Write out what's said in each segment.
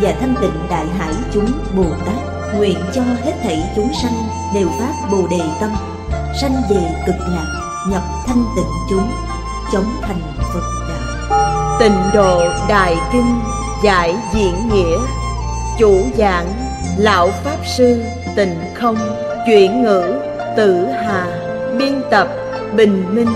và thanh tịnh đại hải chúng Bồ Tát nguyện cho hết thảy chúng sanh đều phát Bồ đề tâm sanh về cực lạc nhập thanh tịnh chúng chống thành Phật đạo tịnh độ đại kinh giải diễn nghĩa chủ giảng lão pháp sư tịnh không chuyển ngữ tử hà biên tập bình minh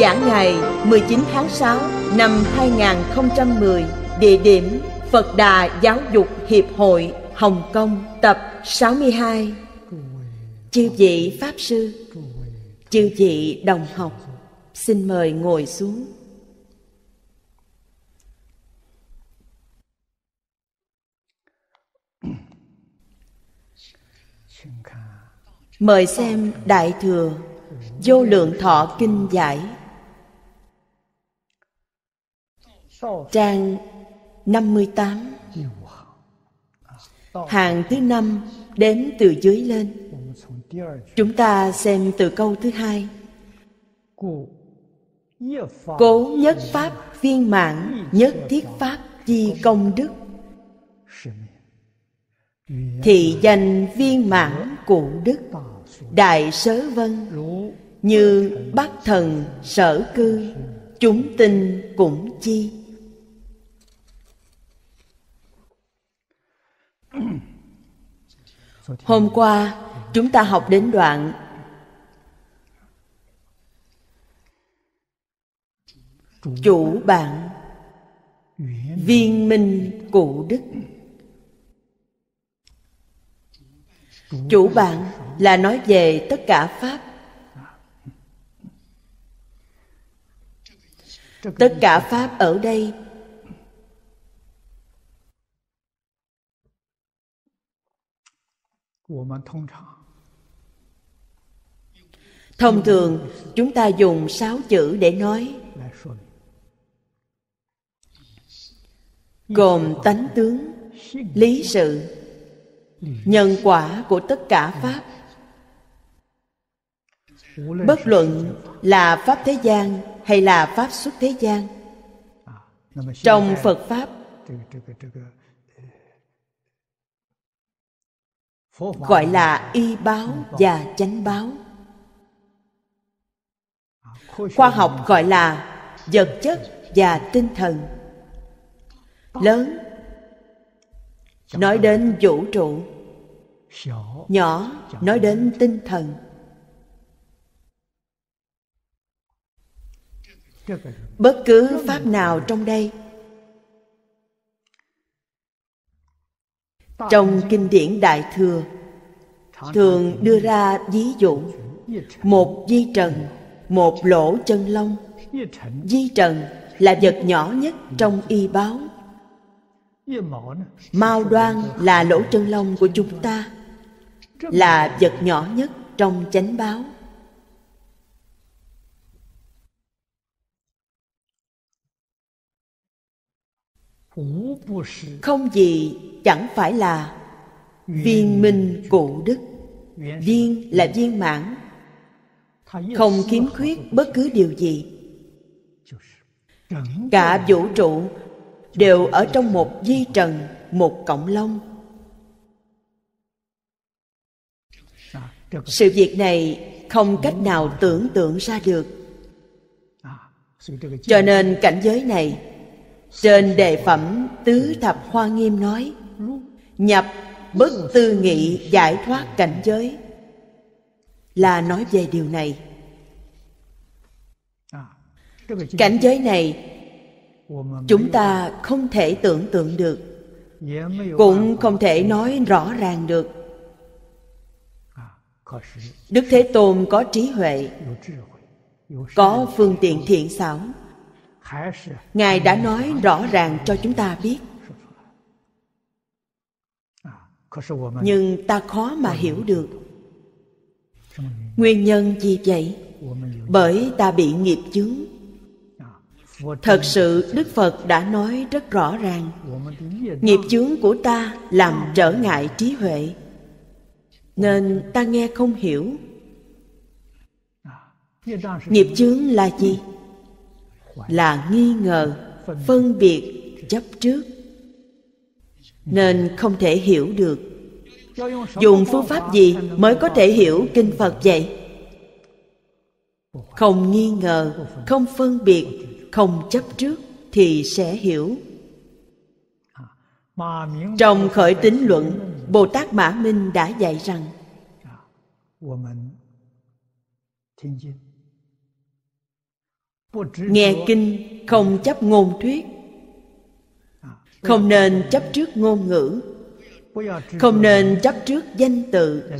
giảng ngày 19 tháng 6 năm 2010 địa điểm Phật Đà Giáo dục Hiệp hội Hồng Kông tập 62 Chư vị Pháp Sư Chư vị đồng học Xin mời ngồi xuống Mời xem Đại Thừa Vô Lượng Thọ Kinh Giải Trang 58 Hàng thứ năm đếm từ dưới lên Chúng ta xem từ câu thứ hai Cố nhất pháp viên mãn Nhất thiết pháp chi công đức Thị danh viên mãn cụ đức Đại sớ vân Như bắc thần sở cư Chúng tinh cũng chi Hôm qua chúng ta học đến đoạn Chủ bạn Viên minh cụ đức Chủ bạn là nói về tất cả Pháp Tất cả Pháp ở đây thông thường chúng ta dùng sáu chữ để nói gồm tánh tướng lý sự nhân quả của tất cả ừ. pháp bất luận là pháp thế gian hay là pháp xuất thế gian à, trong phật pháp gọi là y báo và chánh báo khoa học gọi là vật chất và tinh thần lớn nói đến vũ trụ nhỏ nói đến tinh thần bất cứ pháp nào trong đây trong kinh điển đại thừa thường đưa ra ví dụ một di trần một lỗ chân lông di trần là vật nhỏ nhất trong y báo mao đoan là lỗ chân lông của chúng ta là vật nhỏ nhất trong chánh báo không gì chẳng phải là viên minh cụ đức viên là viên mãn không khiếm khuyết bất cứ điều gì cả vũ trụ đều ở trong một di trần một cộng lông dạ, sự việc này không dạ, cách nào dạ. tưởng tượng ra được cho nên cảnh giới này trên đề phẩm Tứ Thập Hoa Nghiêm nói Nhập bất tư nghị giải thoát cảnh giới Là nói về điều này Cảnh giới này Chúng ta không thể tưởng tượng được Cũng không thể nói rõ ràng được Đức Thế Tôn có trí huệ Có phương tiện thiện xảo ngài đã nói rõ ràng cho chúng ta biết nhưng ta khó mà hiểu được nguyên nhân gì vậy bởi ta bị nghiệp chướng thật sự đức phật đã nói rất rõ ràng nghiệp chướng của ta làm trở ngại trí huệ nên ta nghe không hiểu nghiệp chướng là gì là nghi ngờ phân biệt chấp trước nên không thể hiểu được dùng phương pháp gì mới có thể hiểu kinh phật vậy không nghi ngờ không phân biệt không chấp trước thì sẽ hiểu trong khởi tín luận bồ tát mã minh đã dạy rằng nghe kinh không chấp ngôn thuyết không nên chấp trước ngôn ngữ không nên chấp trước danh tự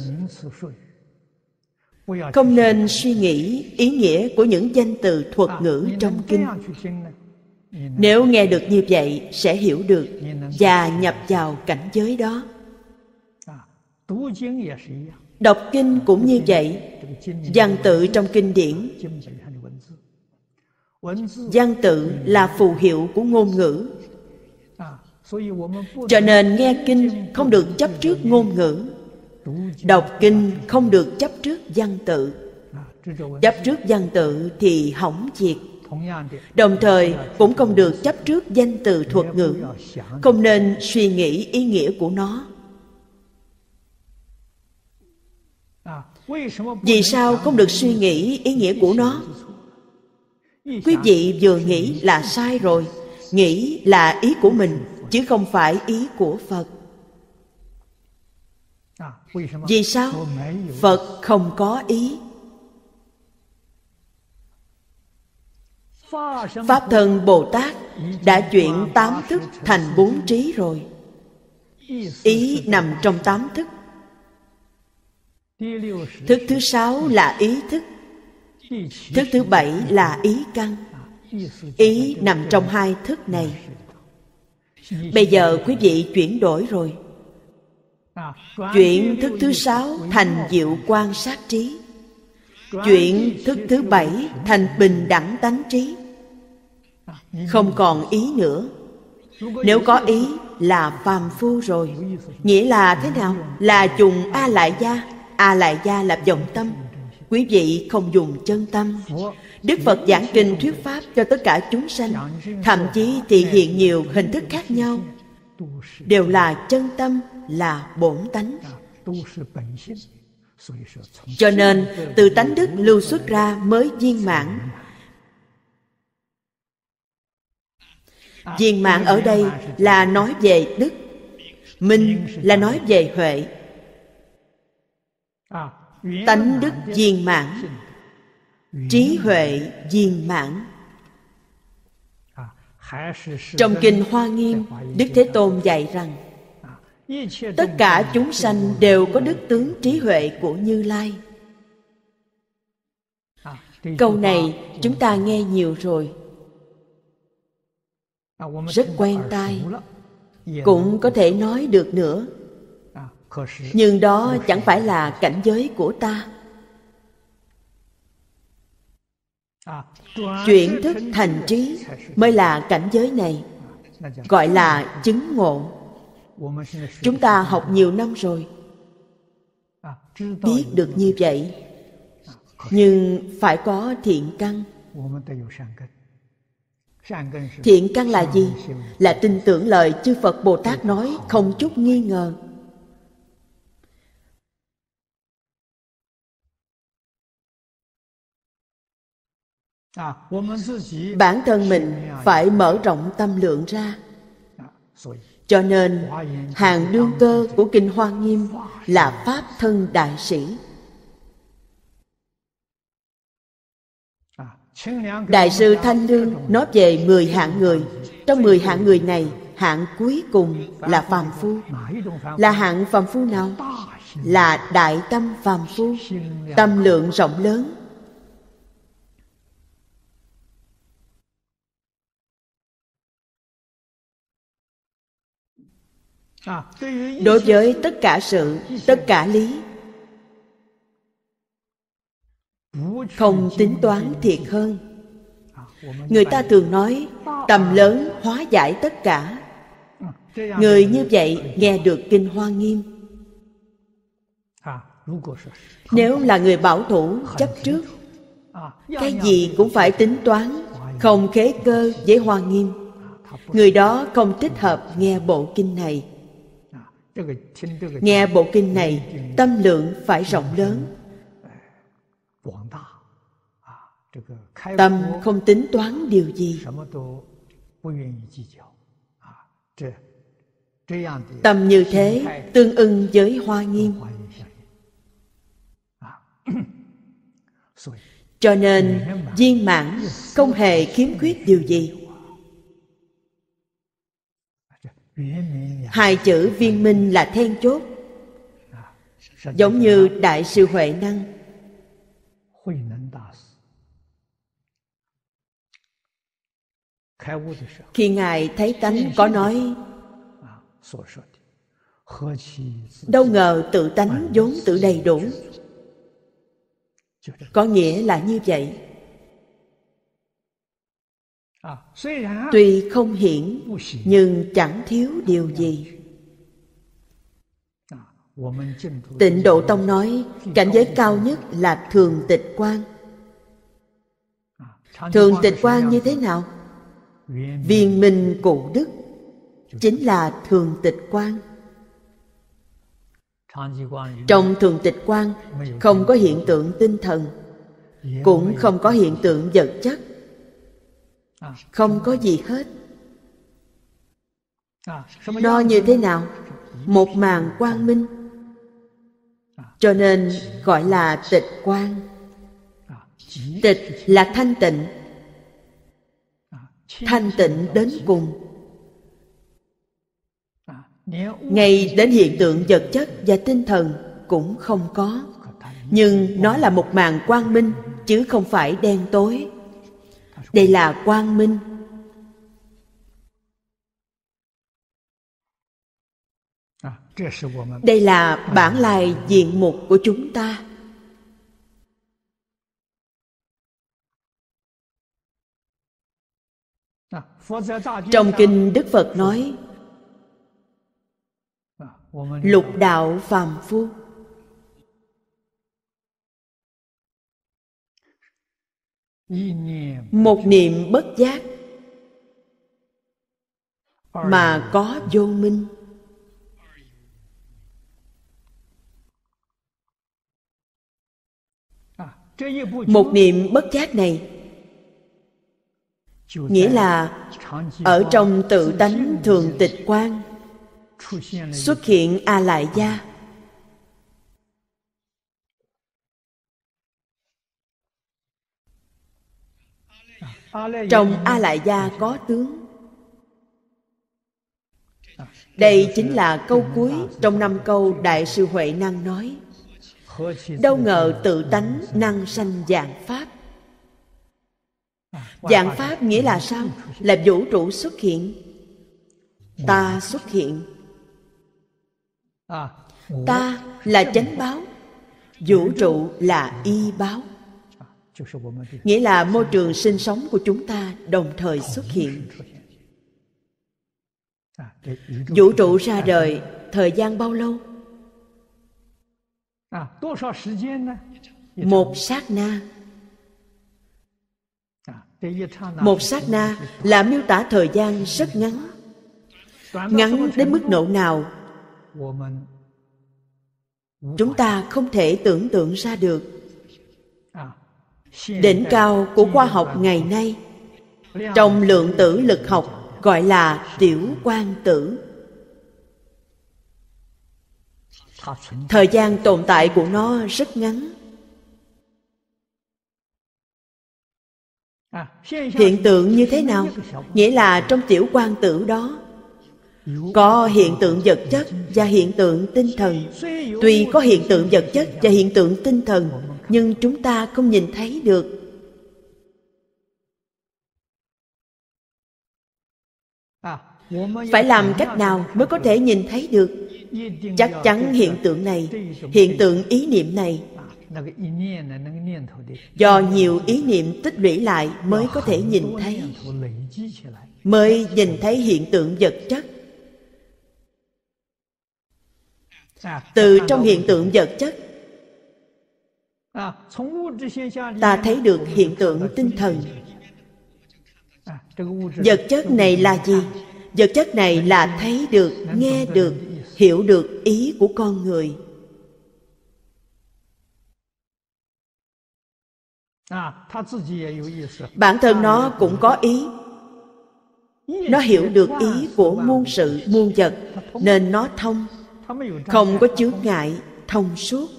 không nên suy nghĩ ý nghĩa của những danh từ thuật ngữ trong kinh nếu nghe được như vậy sẽ hiểu được và nhập vào cảnh giới đó đọc kinh cũng như vậy văn tự trong kinh điển văn tự là phù hiệu của ngôn ngữ cho nên nghe kinh không được chấp trước ngôn ngữ đọc kinh không được chấp trước văn tự chấp trước văn tự thì hỏng việc đồng thời cũng không được chấp trước danh từ thuật ngữ không nên suy nghĩ ý nghĩa của nó vì sao không được suy nghĩ ý nghĩa của nó quý vị vừa nghĩ là sai rồi nghĩ là ý của mình chứ không phải ý của phật vì sao phật không có ý pháp thân bồ tát đã chuyển tám thức thành bốn trí rồi ý nằm trong tám thức thức thứ sáu là ý thức thức thứ bảy là ý căn ý nằm trong hai thức này bây giờ quý vị chuyển đổi rồi chuyển thức thứ sáu thành diệu quan sát trí chuyển thức thứ bảy thành bình đẳng tánh trí không còn ý nữa nếu có ý là phàm phu rồi nghĩa là thế nào là trùng a lại gia a lại gia là vọng tâm quý vị không dùng chân tâm đức phật giảng kinh thuyết pháp cho tất cả chúng sanh thậm chí thì hiện nhiều hình thức khác nhau đều là chân tâm là bổn tánh cho nên từ tánh đức lưu xuất ra mới viên mãn viên mãn ở đây là nói về đức minh là nói về huệ tánh đức viên mãn trí huệ viên mãn trong kinh hoa nghiêm đức thế tôn dạy rằng tất cả chúng sanh đều có đức tướng trí huệ của như lai câu này chúng ta nghe nhiều rồi rất quen tai cũng có thể nói được nữa nhưng đó chẳng phải là cảnh giới của ta chuyển thức thành trí mới là cảnh giới này gọi là chứng ngộ chúng ta học nhiều năm rồi biết được như vậy nhưng phải có thiện căn thiện căn là gì là tin tưởng lời chư phật bồ tát nói không chút nghi ngờ À, bản thân mình phải mở rộng tâm lượng ra à, cho nên hàng đương cơ của kinh hoa nghiêm là pháp thân đại sĩ à, đại sư thanh lương nói về mười hạng người trong mười hạng người này hạng cuối cùng là phàm phu là hạng phàm phu nào là đại tâm phàm phu tâm lượng rộng lớn đối với tất cả sự tất cả lý không tính toán thiệt hơn người ta thường nói tầm lớn hóa giải tất cả người như vậy nghe được kinh hoa nghiêm nếu là người bảo thủ chấp trước cái gì cũng phải tính toán không khế cơ với hoa nghiêm người đó không thích hợp nghe bộ kinh này Nghe bộ kinh này, tâm lượng phải rộng lớn. À, à, tâm không tính toán điều gì. À, tâm như thế tương ưng với hoa nghiêm. Cho nên viên mãn không hề khiếm khuyết điều gì. hai chữ viên minh là then chốt giống như đại sư huệ năng khi ngài thấy tánh có nói đâu ngờ tự tánh vốn tự đầy đủ có nghĩa là như vậy À, tuy không hiển nhưng chẳng thiếu điều gì à, tịnh độ tông nói cảnh giới cao nhất là thường tịch quan à, thường tịch quan như thế nào viên minh cụ đức chính là thường tịch quan trong thường tịch quan không có hiện tượng tinh thần cũng không có hiện tượng vật chất À. không có gì hết đo à, như thế nào một màn quang minh à. cho nên gọi là tịch quang. tịch là thanh tịnh thanh tịnh đến cùng ngay đến hiện tượng vật chất và tinh thần cũng không có nhưng nó là một màn quang minh chứ không phải đen tối đây là à, quang minh đây là bản lai diện mục của chúng ta à, trong kinh đức phật nói à, lục đạo phàm phu một niệm bất giác mà có vô minh à, một niệm bất giác này nghĩa là ở trong tự tánh thường tịch quan xuất hiện a lại gia trong a lại gia có tướng đây chính là câu cuối trong năm câu đại sư huệ năng nói đâu ngờ tự tánh năng sanh dạng pháp dạng pháp nghĩa là sao là vũ trụ xuất hiện ta xuất hiện ta là chánh báo vũ trụ là y báo nghĩa là môi trường sinh sống của chúng ta đồng thời xuất hiện à, vũ trụ ra đời thời gian bao lâu à, một sát na à, một sát na là miêu tả thời gian rất ngắn ngắn đến mức độ nào chúng ta không thể tưởng tượng ra được đỉnh cao của khoa học ngày nay trong lượng tử lực học gọi là tiểu quan tử thời gian tồn tại của nó rất ngắn à, hiện tượng như thế nào nghĩa là trong tiểu quan tử đó có hiện tượng vật chất và hiện tượng tinh thần tuy có hiện tượng vật chất và hiện tượng tinh thần nhưng chúng ta không nhìn thấy được phải làm cách nào mới có thể nhìn thấy được chắc chắn hiện tượng này hiện tượng ý niệm này do nhiều ý niệm tích lũy lại mới có thể nhìn thấy mới nhìn thấy hiện tượng vật chất từ trong hiện tượng vật chất ta thấy được hiện tượng tinh thần vật chất này là gì vật chất này là thấy được nghe được hiểu được ý của con người bản thân nó cũng có ý nó hiểu được ý của muôn sự muôn vật nên nó thông không có chướng ngại thông suốt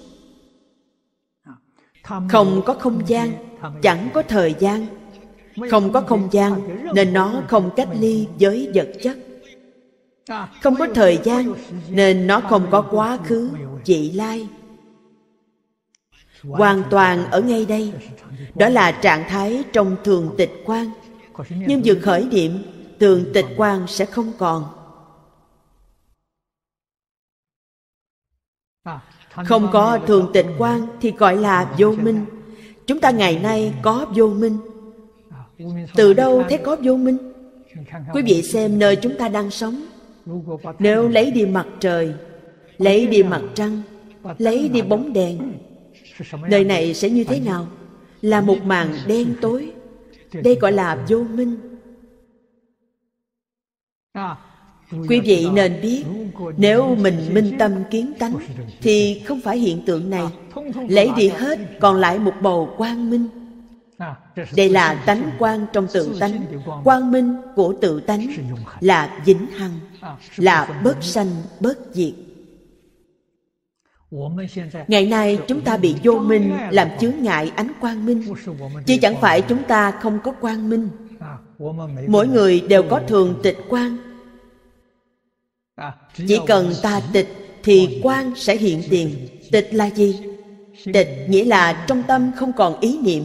không có không gian chẳng có thời gian không có không gian nên nó không cách ly với vật chất không có thời gian nên nó không có quá khứ vị lai hoàn toàn ở ngay đây đó là trạng thái trong thường tịch quan nhưng vừa khởi điểm thường tịch quan sẽ không còn không có thường tịnh quan thì gọi là vô minh chúng ta ngày nay có vô minh từ đâu thấy có vô minh quý vị xem nơi chúng ta đang sống nếu lấy đi mặt trời lấy đi mặt trăng lấy đi bóng đèn nơi này sẽ như thế nào là một màn đen tối đây gọi là vô minh quý vị nên biết nếu mình minh tâm kiến tánh thì không phải hiện tượng này lấy đi hết còn lại một bầu quang minh đây là tánh quang trong tự tánh quang minh của tự tánh là vĩnh hằng là bất sanh bất diệt ngày nay chúng ta bị vô minh làm chướng ngại ánh quang minh chứ chẳng phải chúng ta không có quang minh mỗi người đều có thường tịch quang chỉ cần ta tịch thì quan sẽ hiện tiền tịch là gì tịch nghĩa là trong tâm không còn ý niệm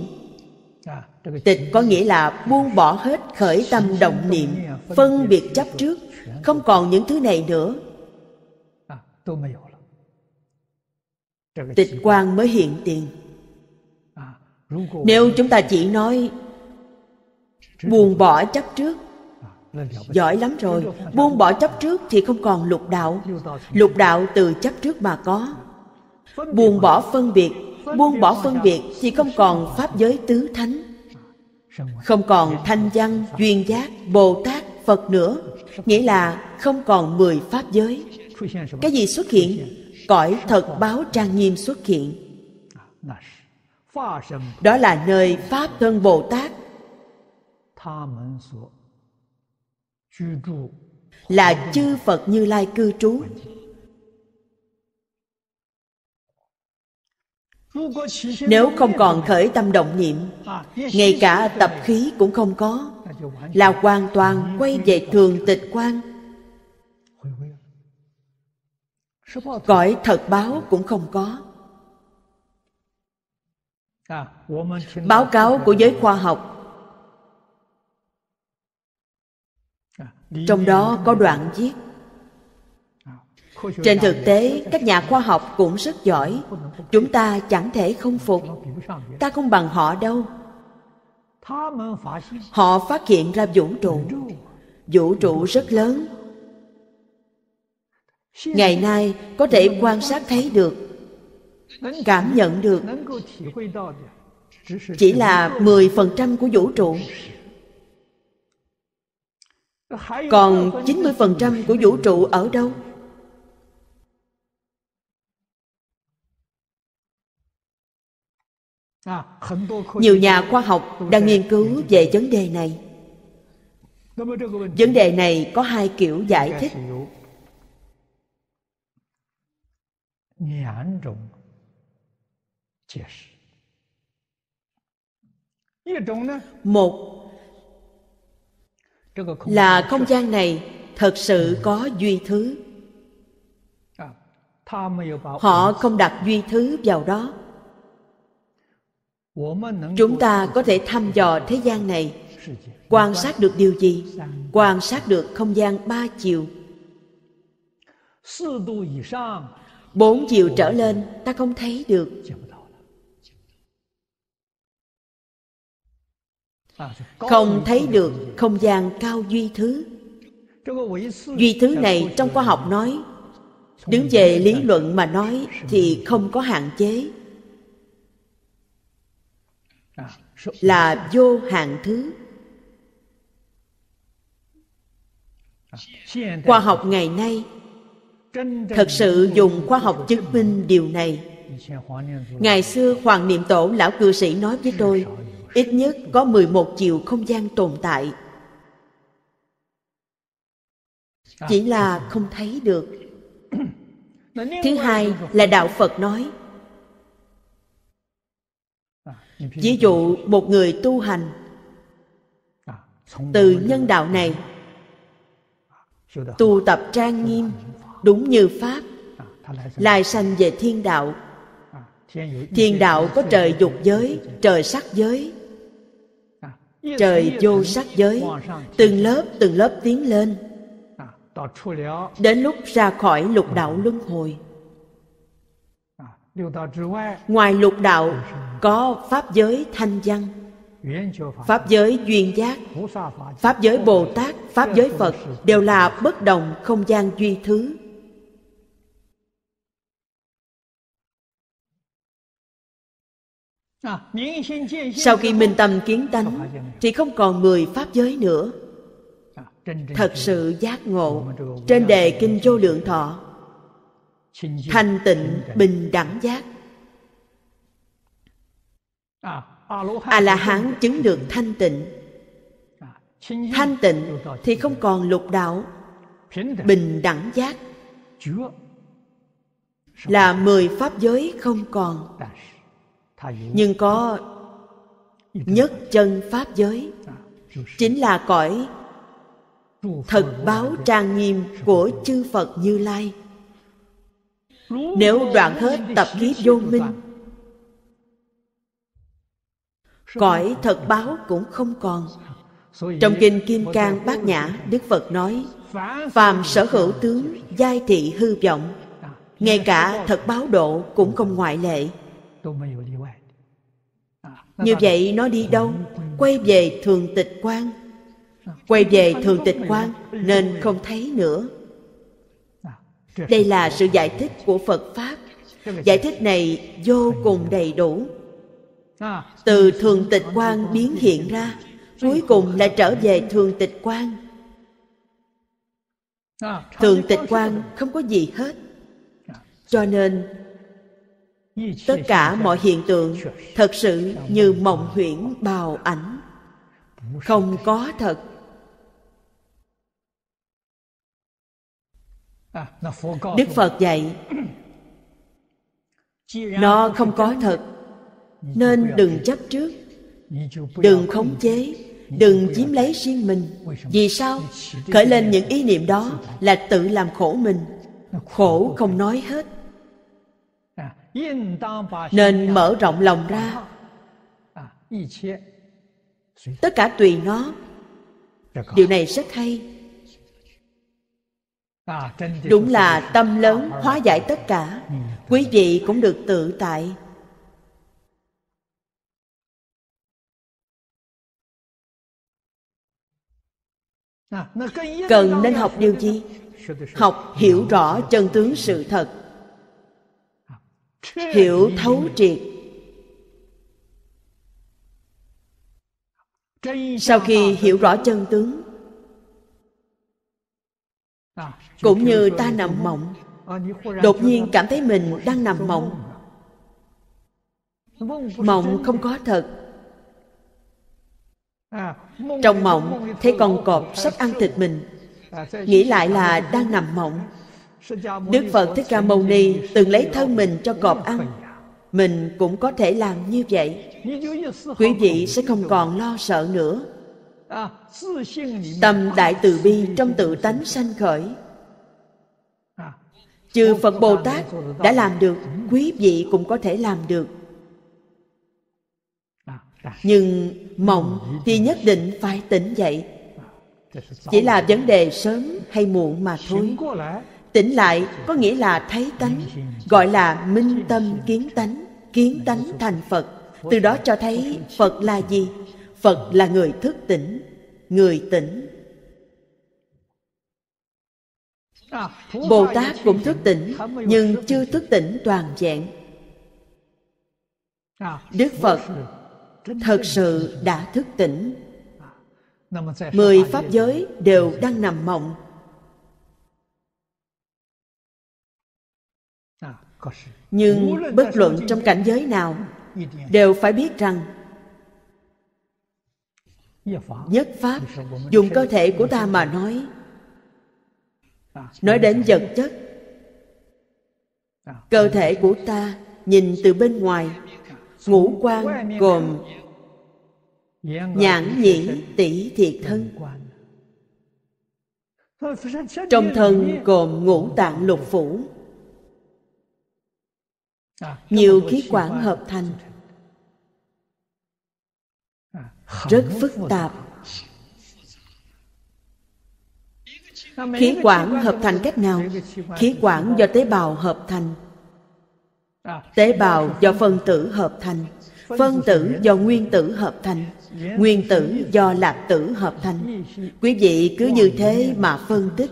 tịch có nghĩa là buông bỏ hết khởi tâm động niệm phân biệt chấp trước không còn những thứ này nữa tịch quan mới hiện tiền nếu chúng ta chỉ nói buông bỏ chấp trước Giỏi lắm rồi, buông bỏ chấp trước thì không còn lục đạo. Lục đạo từ chấp trước mà có. Buông bỏ phân biệt, buông bỏ phân biệt thì không còn pháp giới tứ thánh. Không còn thanh văn, duyên giác, Bồ Tát, Phật nữa. Nghĩa là không còn mười pháp giới. Cái gì xuất hiện? Cõi thật báo trang nghiêm xuất hiện. Đó là nơi Pháp thân Bồ Tát là chư phật như lai cư trú nếu không còn khởi tâm động niệm ngay cả tập khí cũng không có là hoàn toàn quay về thường tịch quan cõi thật báo cũng không có báo cáo của giới khoa học trong đó có đoạn viết trên thực tế các nhà khoa học cũng rất giỏi chúng ta chẳng thể không phục ta không bằng họ đâu họ phát hiện ra vũ trụ vũ trụ rất lớn ngày nay có thể quan sát thấy được cảm nhận được chỉ là 10% của vũ trụ còn 90% của vũ trụ ở đâu? À, Nhiều nhà khoa học đang nghiên cứu về vấn đề này. Vấn đề này có hai kiểu giải thích. Một là không gian này thật sự có duy thứ à, họ không đặt duy thứ vào đó chúng ta có thể thăm dò thế gian này quan sát được điều gì quan sát được không gian ba chiều bốn chiều trở lên ta không thấy được không thấy được không gian cao duy thứ duy thứ này trong khoa học nói đứng về lý luận mà nói thì không có hạn chế là vô hạn thứ khoa học ngày nay thật sự dùng khoa học chứng minh điều này ngày xưa hoàng niệm tổ lão cư sĩ nói với tôi ít nhất có 11 chiều không gian tồn tại. Chỉ là không thấy được. Thứ hai là Đạo Phật nói. Ví dụ một người tu hành từ nhân đạo này tu tập trang nghiêm đúng như pháp lại sanh về thiên đạo thiên đạo có trời dục giới trời sắc giới trời vô sắc giới từng lớp từng lớp tiến lên đến lúc ra khỏi lục đạo luân hồi ngoài lục đạo có pháp giới thanh văn pháp giới duyên giác pháp giới bồ tát pháp giới phật đều là bất đồng không gian duy thứ À, sau khi minh tâm kiến tánh thì không còn người pháp giới nữa à, thật sự giác ngộ trên đề kinh vô lượng thọ thanh à, tịnh bình đẳng giác a la hán chứng được thanh tịnh thanh tịnh thì không còn lục đạo bình đẳng giác là mười pháp giới không còn nhưng có nhất chân pháp giới chính là cõi thật báo trang nghiêm của chư phật như lai nếu đoạn hết tập khí vô minh cõi thật báo cũng không còn trong kinh kim cang bát nhã đức phật nói phàm sở hữu tướng giai thị hư vọng ngay cả thật báo độ cũng không ngoại lệ như vậy nó đi đâu quay về thường tịch quan quay về thường tịch quan nên không thấy nữa đây là sự giải thích của phật pháp giải thích này vô cùng đầy đủ từ thường tịch quan biến hiện ra cuối cùng là trở về thường tịch quan thường tịch quan không có gì hết cho nên tất cả mọi hiện tượng thật sự như mộng huyễn bào ảnh không có thật đức phật dạy nó không có thật nên đừng chấp trước đừng khống chế đừng chiếm lấy riêng mình vì sao khởi lên những ý niệm đó là tự làm khổ mình khổ không nói hết nên mở rộng lòng ra tất cả tùy nó điều này rất hay à, đúng là tâm lớn hóa giải tất cả ừ, quý vị cũng được tự tại à, cần nên học điều gì học hiểu ừ. rõ chân tướng sự thật hiểu thấu triệt sau khi hiểu rõ chân tướng cũng như ta nằm mộng đột nhiên cảm thấy mình đang nằm mộng mộng không có thật trong mộng thấy con cọp sắp ăn thịt mình nghĩ lại là đang nằm mộng đức phật thích ca mâu ni từng lấy thân mình cho cọp ăn mình cũng có thể làm như vậy quý vị sẽ không còn lo sợ nữa tâm đại từ bi trong tự tánh sanh khởi trừ phật bồ tát đã làm được quý vị cũng có thể làm được nhưng mộng thì nhất định phải tỉnh dậy chỉ là vấn đề sớm hay muộn mà thôi tỉnh lại có nghĩa là thấy tánh gọi là minh tâm kiến tánh kiến tánh thành phật từ đó cho thấy phật là gì phật là người thức tỉnh người tỉnh bồ tát cũng thức tỉnh nhưng chưa thức tỉnh toàn vẹn đức phật thật sự đã thức tỉnh mười pháp giới đều đang nằm mộng nhưng bất luận trong cảnh giới nào đều phải biết rằng nhất pháp dùng cơ thể của ta mà nói nói đến vật chất cơ thể của ta nhìn từ bên ngoài ngũ quan gồm nhãn nhĩ tỷ thiệt thân trong thân gồm ngũ tạng lục phủ nhiều khí quản hợp thành à, rất phức tạp khí quản hợp thành cách nào khí quản do tế bào hợp thành à, tế bào do phân tử hợp thành phân tử do nguyên tử hợp thành nguyên tử do lạc tử hợp thành quý vị cứ như thế mà phân tích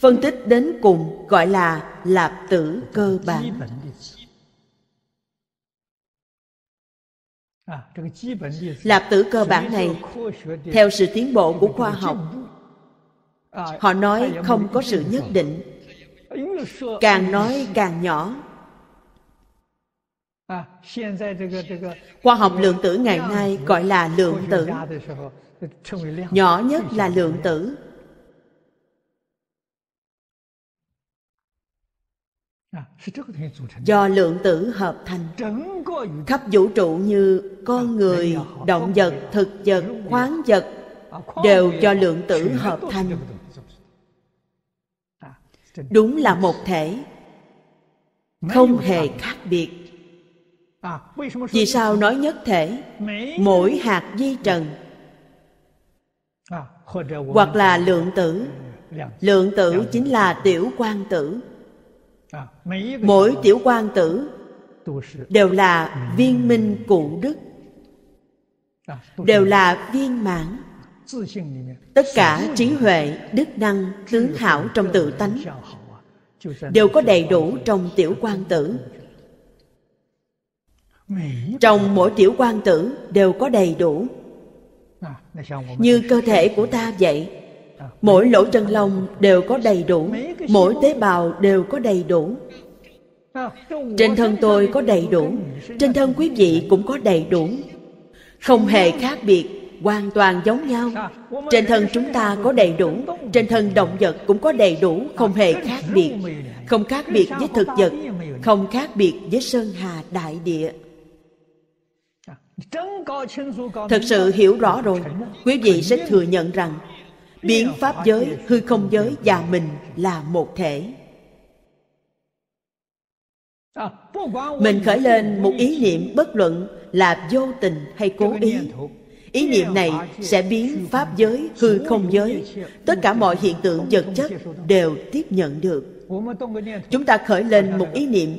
phân tích đến cùng gọi là lạp tử cơ bản à, lạp tử cơ bản này theo sự tiến bộ của khoa học à, họ nói không có sự nhất định càng nói càng nhỏ à, khoa học lượng tử ngày nay gọi là lượng tử nhỏ nhất là lượng tử À, do lượng tử hợp thành khắp vũ trụ như con à, người động vật thực vật khoáng vật à, đều do lượng tử hợp thành đúng là một thể không hề khác biệt vì sao nói nhất thể mỗi hạt di trần hoặc là lượng tử dạ. lượng tử dạ. chính là tiểu quan tử mỗi tiểu quan tử đều là viên minh cụ đức à, đều là viên mãn tất cả trí huệ đức năng tướng hảo trong tự tánh đều có đầy đủ trong tiểu quan tử trong mỗi tiểu quan tử đều có đầy đủ à, như cơ thể của ta vậy Mỗi lỗ chân lông đều có đầy đủ Mỗi tế bào đều có đầy đủ Trên thân tôi có đầy đủ Trên thân quý vị cũng có đầy đủ Không hề khác biệt Hoàn toàn giống nhau Trên thân chúng ta có đầy đủ Trên thân động vật cũng có đầy đủ Không hề khác biệt Không khác biệt với thực vật Không khác biệt với sơn hà đại địa Thật sự hiểu rõ rồi Quý vị sẽ thừa nhận rằng biến pháp giới hư không giới và mình là một thể mình khởi lên một ý niệm bất luận là vô tình hay cố ý ý niệm này sẽ biến pháp giới hư không giới tất cả mọi hiện tượng vật chất đều tiếp nhận được chúng ta khởi lên một ý niệm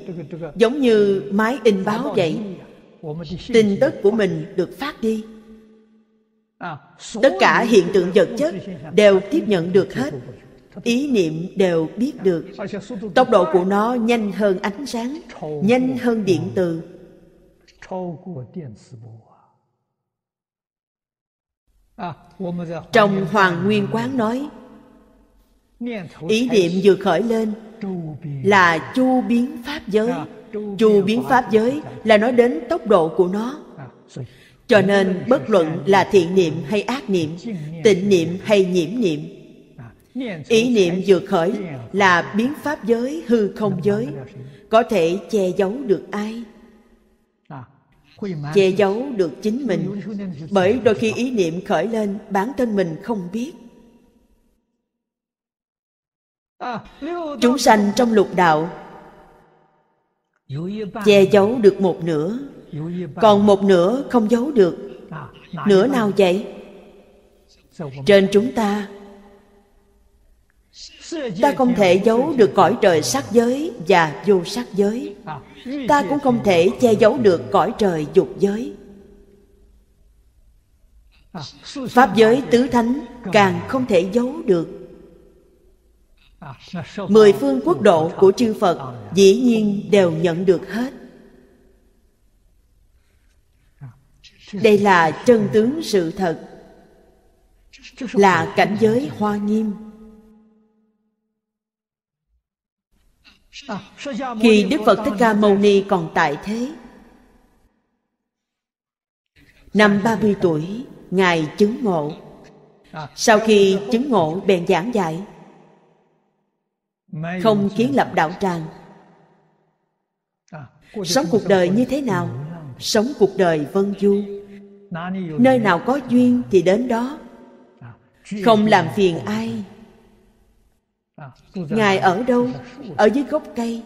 giống như máy in báo vậy tin tức của mình được phát đi Ờ, tất cả hiện tượng vật chất đều tiếp nhận được hết ý niệm đều biết được tốc độ của nó nhanh hơn ánh sáng nhanh hơn điện từ ờ, trong hoàng nguyên quán nói ý niệm vừa khởi lên là chu biến pháp giới ờ, chu biến pháp giới là nói đến tốc độ của nó cho nên bất luận là thiện niệm hay ác niệm tịnh niệm hay nhiễm niệm ý niệm vừa khởi là biến pháp giới hư không giới có thể che giấu được ai che giấu được chính mình bởi đôi khi ý niệm khởi lên bản thân mình không biết chúng sanh trong lục đạo che giấu được một nửa còn một nửa không giấu được nửa nào vậy trên chúng ta ta không thể giấu được cõi trời sắc giới và vô sắc giới ta cũng không thể che giấu được cõi trời dục giới pháp giới tứ thánh càng không thể giấu được mười phương quốc độ của chư phật dĩ nhiên đều nhận được hết đây là chân tướng sự thật là cảnh giới hoa nghiêm khi đức phật thích ca mâu ni còn tại thế năm 30 tuổi ngài chứng ngộ sau khi chứng ngộ bèn giảng dạy không kiến lập đạo tràng sống cuộc đời như thế nào sống cuộc đời vân du nơi nào có duyên thì đến đó không làm phiền ai ngài ở đâu ở dưới gốc cây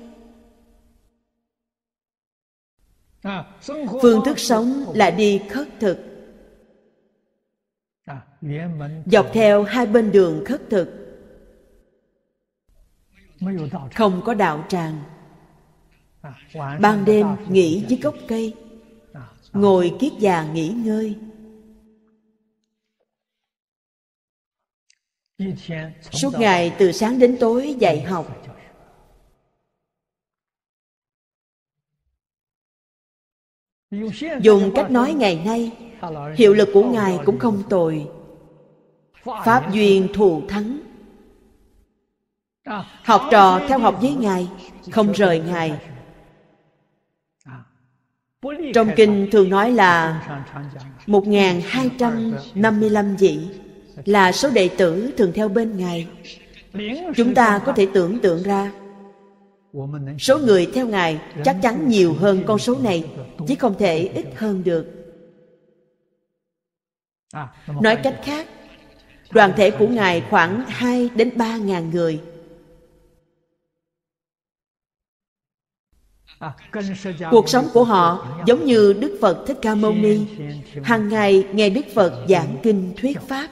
phương thức sống là đi khất thực dọc theo hai bên đường khất thực không có đạo tràng ban đêm nghỉ dưới gốc cây ngồi kiết già nghỉ ngơi suốt ngày từ sáng đến tối dạy học dùng cách nói ngày nay hiệu lực của ngài cũng không tồi pháp duyên thù thắng học trò theo học với ngài không rời ngài trong kinh thường nói là 1255 vị là số đệ tử thường theo bên Ngài. Chúng ta có thể tưởng tượng ra Số người theo Ngài chắc chắn nhiều hơn con số này Chứ không thể ít hơn được Nói cách khác Đoàn thể của Ngài khoảng 2 đến 3 ngàn người À, cuộc sống của họ giống như đức phật thích ca mâu ni hàng ngày nghe đức phật giảng kinh thuyết pháp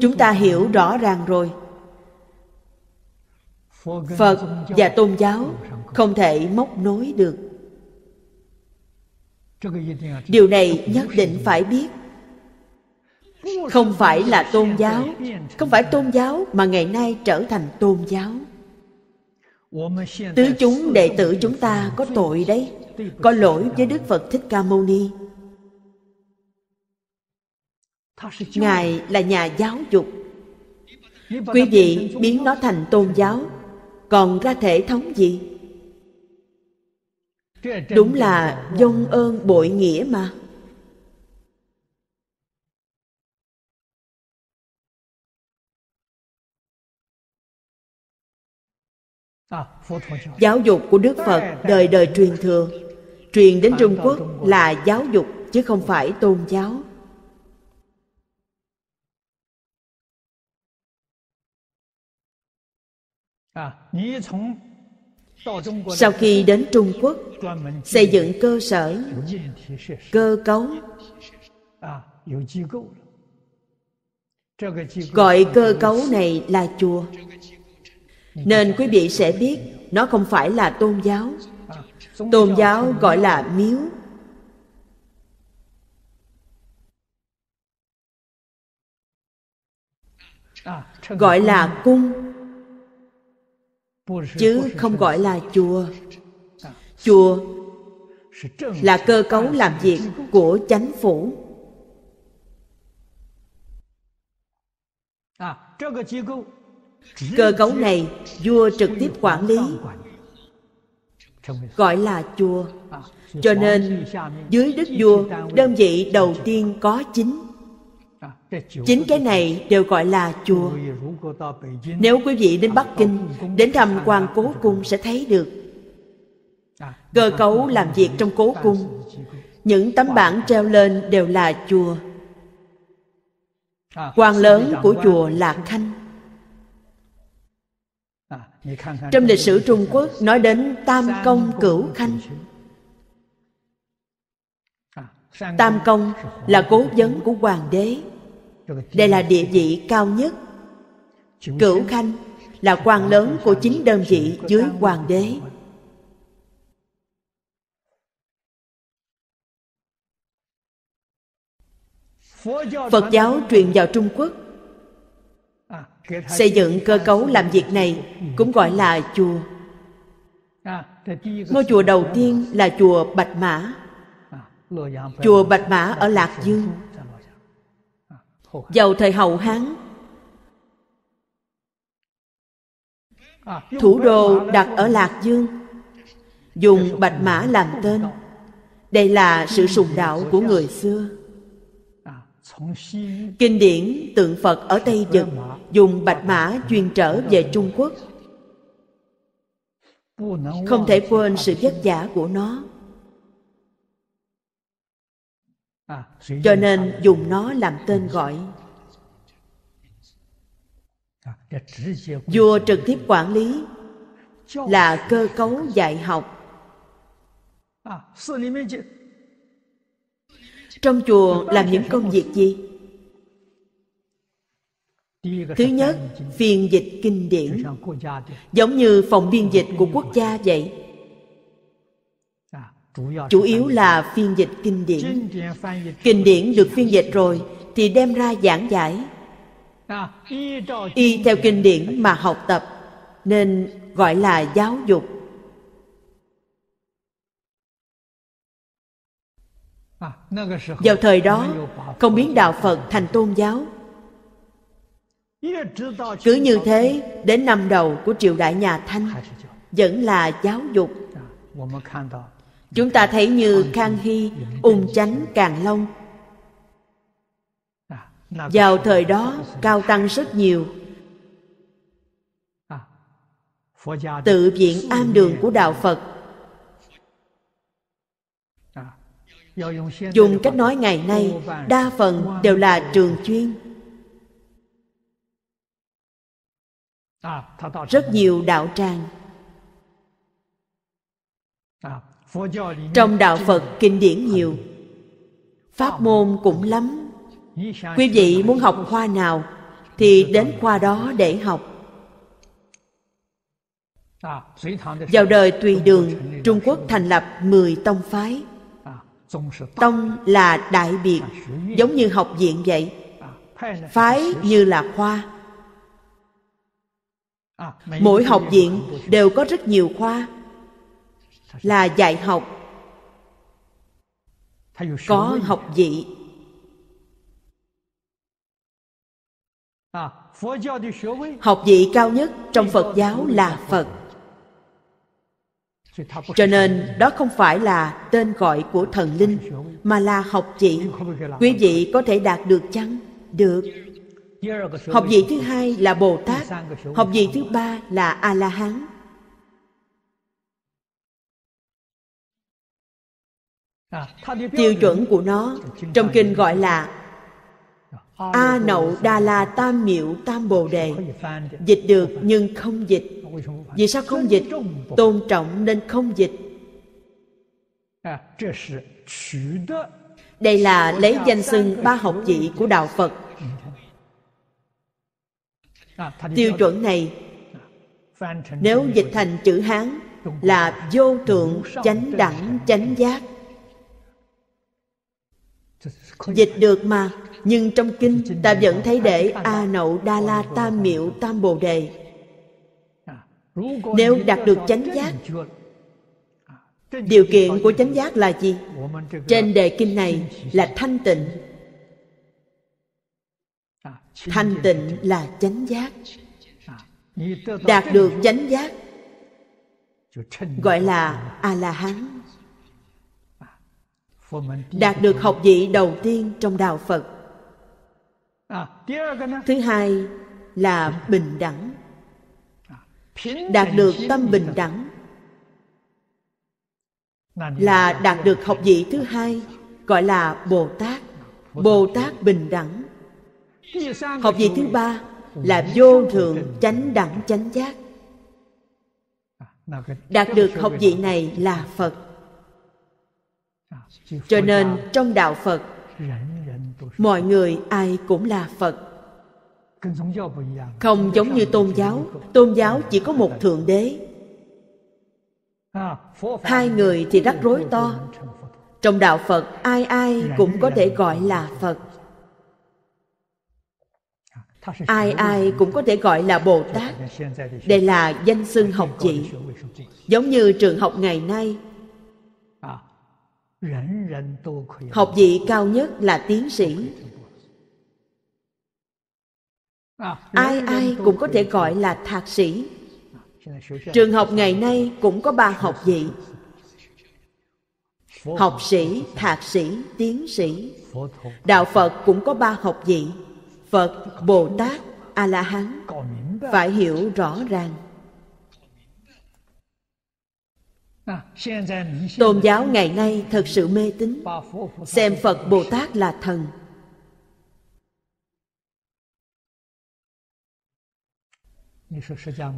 chúng ta hiểu rõ ràng rồi phật và tôn giáo không thể móc nối được điều này nhất định phải biết không phải là tôn giáo không phải tôn giáo mà ngày nay trở thành tôn giáo tứ chúng đệ tử chúng ta có tội đấy có lỗi với đức phật thích ca mâu ni ngài là nhà giáo dục quý vị biến nó thành tôn giáo còn ra thể thống gì đúng là dông ơn bội nghĩa mà Giáo dục của Đức Phật đời đời truyền thừa Truyền đến Trung Quốc là giáo dục chứ không phải tôn giáo Sau khi đến Trung Quốc Xây dựng cơ sở Cơ cấu Gọi cơ cấu này là chùa nên quý vị sẽ biết nó không phải là tôn giáo tôn giáo gọi là miếu gọi là cung chứ không gọi là chùa chùa là cơ cấu làm việc của chánh phủ à, cơ cấu này vua trực tiếp quản lý gọi là chùa cho nên dưới đức vua đơn vị đầu tiên có chính chính cái này đều gọi là chùa nếu quý vị đến bắc kinh đến thăm quan cố cung sẽ thấy được cơ cấu làm việc trong cố cung những tấm bảng treo lên đều là chùa quan lớn của chùa là khanh trong lịch sử trung quốc nói đến tam công cửu khanh tam công là cố vấn của hoàng đế đây là địa vị cao nhất cửu khanh là quan lớn của chính đơn vị dưới hoàng đế phật giáo truyền vào trung quốc xây dựng cơ cấu làm việc này cũng gọi là chùa ngôi chùa đầu tiên là chùa bạch mã chùa bạch mã ở lạc dương vào thời hậu hán thủ đô đặt ở lạc dương dùng bạch mã làm tên đây là sự sùng đạo của người xưa Kinh điển tượng Phật ở Tây Dực dùng bạch mã chuyên trở về Trung Quốc. Không thể quên sự vất giả của nó. À, Cho nên dùng nó làm tên gọi. Vua trực tiếp quản lý là cơ cấu dạy học à, trong chùa làm những công việc gì? Thứ nhất, phiên dịch kinh điển Giống như phòng biên dịch của quốc gia vậy Chủ yếu là phiên dịch kinh điển Kinh điển được phiên dịch rồi Thì đem ra giảng giải Y theo kinh điển mà học tập Nên gọi là giáo dục vào thời đó không biến đạo phật thành tôn giáo cứ như thế đến năm đầu của triều đại nhà thanh vẫn là giáo dục chúng ta thấy như khang hy ung chánh càng long vào thời đó cao tăng rất nhiều à, tự viện am đường của đạo phật dùng cách nói ngày nay đa phần đều là trường chuyên rất nhiều đạo tràng trong đạo phật kinh điển nhiều pháp môn cũng lắm quý vị muốn học khoa nào thì đến khoa đó để học vào đời tùy đường trung quốc thành lập 10 tông phái tông là đại biệt giống như học viện vậy à, phái như là khoa à, mỗi học viện đều có rất nhiều khoa là dạy học có học vị à, học vị cao nhất trong phật giáo là phật cho nên đó không phải là tên gọi của thần linh mà là học vị quý vị có thể đạt được chăng được học vị thứ hai là bồ tát học vị thứ ba là a la hán tiêu chuẩn của nó trong kinh gọi là a nậu đa la tam miệu tam bồ đề dịch được nhưng không dịch vì sao không dịch tôn trọng nên không dịch à, đây là lấy danh xưng ba học vị của đạo phật à, tiêu chuẩn này nếu dịch thành chữ hán là vô thượng chánh đẳng chánh giác dịch được mà nhưng trong kinh ta vẫn thấy để a nậu đa la tam miệu tam bồ đề nếu đạt được chánh giác điều kiện của chánh giác là gì trên đề kinh này là thanh tịnh thanh tịnh là chánh giác đạt được chánh giác gọi là a la hán đạt được học vị đầu tiên trong đạo phật thứ hai là bình đẳng đạt được tâm bình đẳng là đạt được học vị thứ hai gọi là bồ tát bồ tát bình đẳng học vị thứ ba là vô thượng chánh đẳng chánh giác đạt được học vị này là phật cho nên trong đạo phật mọi người ai cũng là phật không giống như tôn giáo tôn giáo chỉ có một thượng đế hai người thì rắc rối to trong đạo phật ai ai cũng có thể gọi là phật ai ai cũng có thể gọi là bồ tát đây là danh xưng học vị giống như trường học ngày nay học vị cao nhất là tiến sĩ ai ai cũng có thể gọi là thạc sĩ trường học ngày nay cũng có ba học vị học sĩ thạc sĩ tiến sĩ đạo phật cũng có ba học vị phật bồ tát a la hán phải hiểu rõ ràng tôn giáo ngày nay thật sự mê tín xem phật bồ tát là thần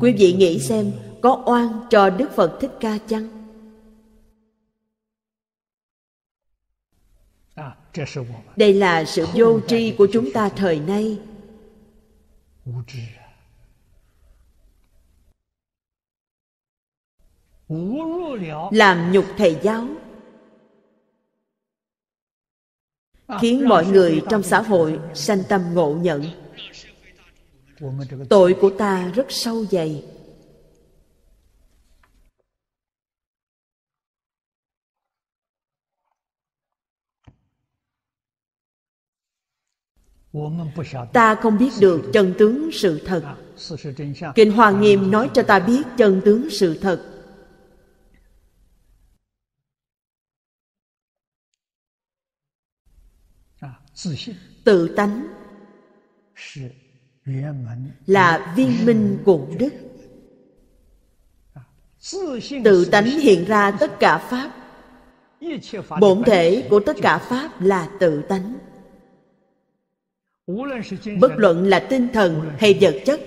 Quý vị nghĩ xem có oan cho Đức Phật Thích Ca chăng? À, Đây là sự vô tri của chúng ta thời nay. Làm nhục thầy giáo à, Khiến mọi người trong xã hội sanh tâm ngộ nhận Tội của ta rất sâu dày Ta không biết được chân tướng sự thật à, Kinh Hoàng Nghiêm à, nói cho ta biết chân tướng sự thật à, Tự tánh là viên minh quận đức tự tánh hiện ra tất cả pháp bổn thể của tất cả pháp là tự tánh bất luận là tinh thần hay vật chất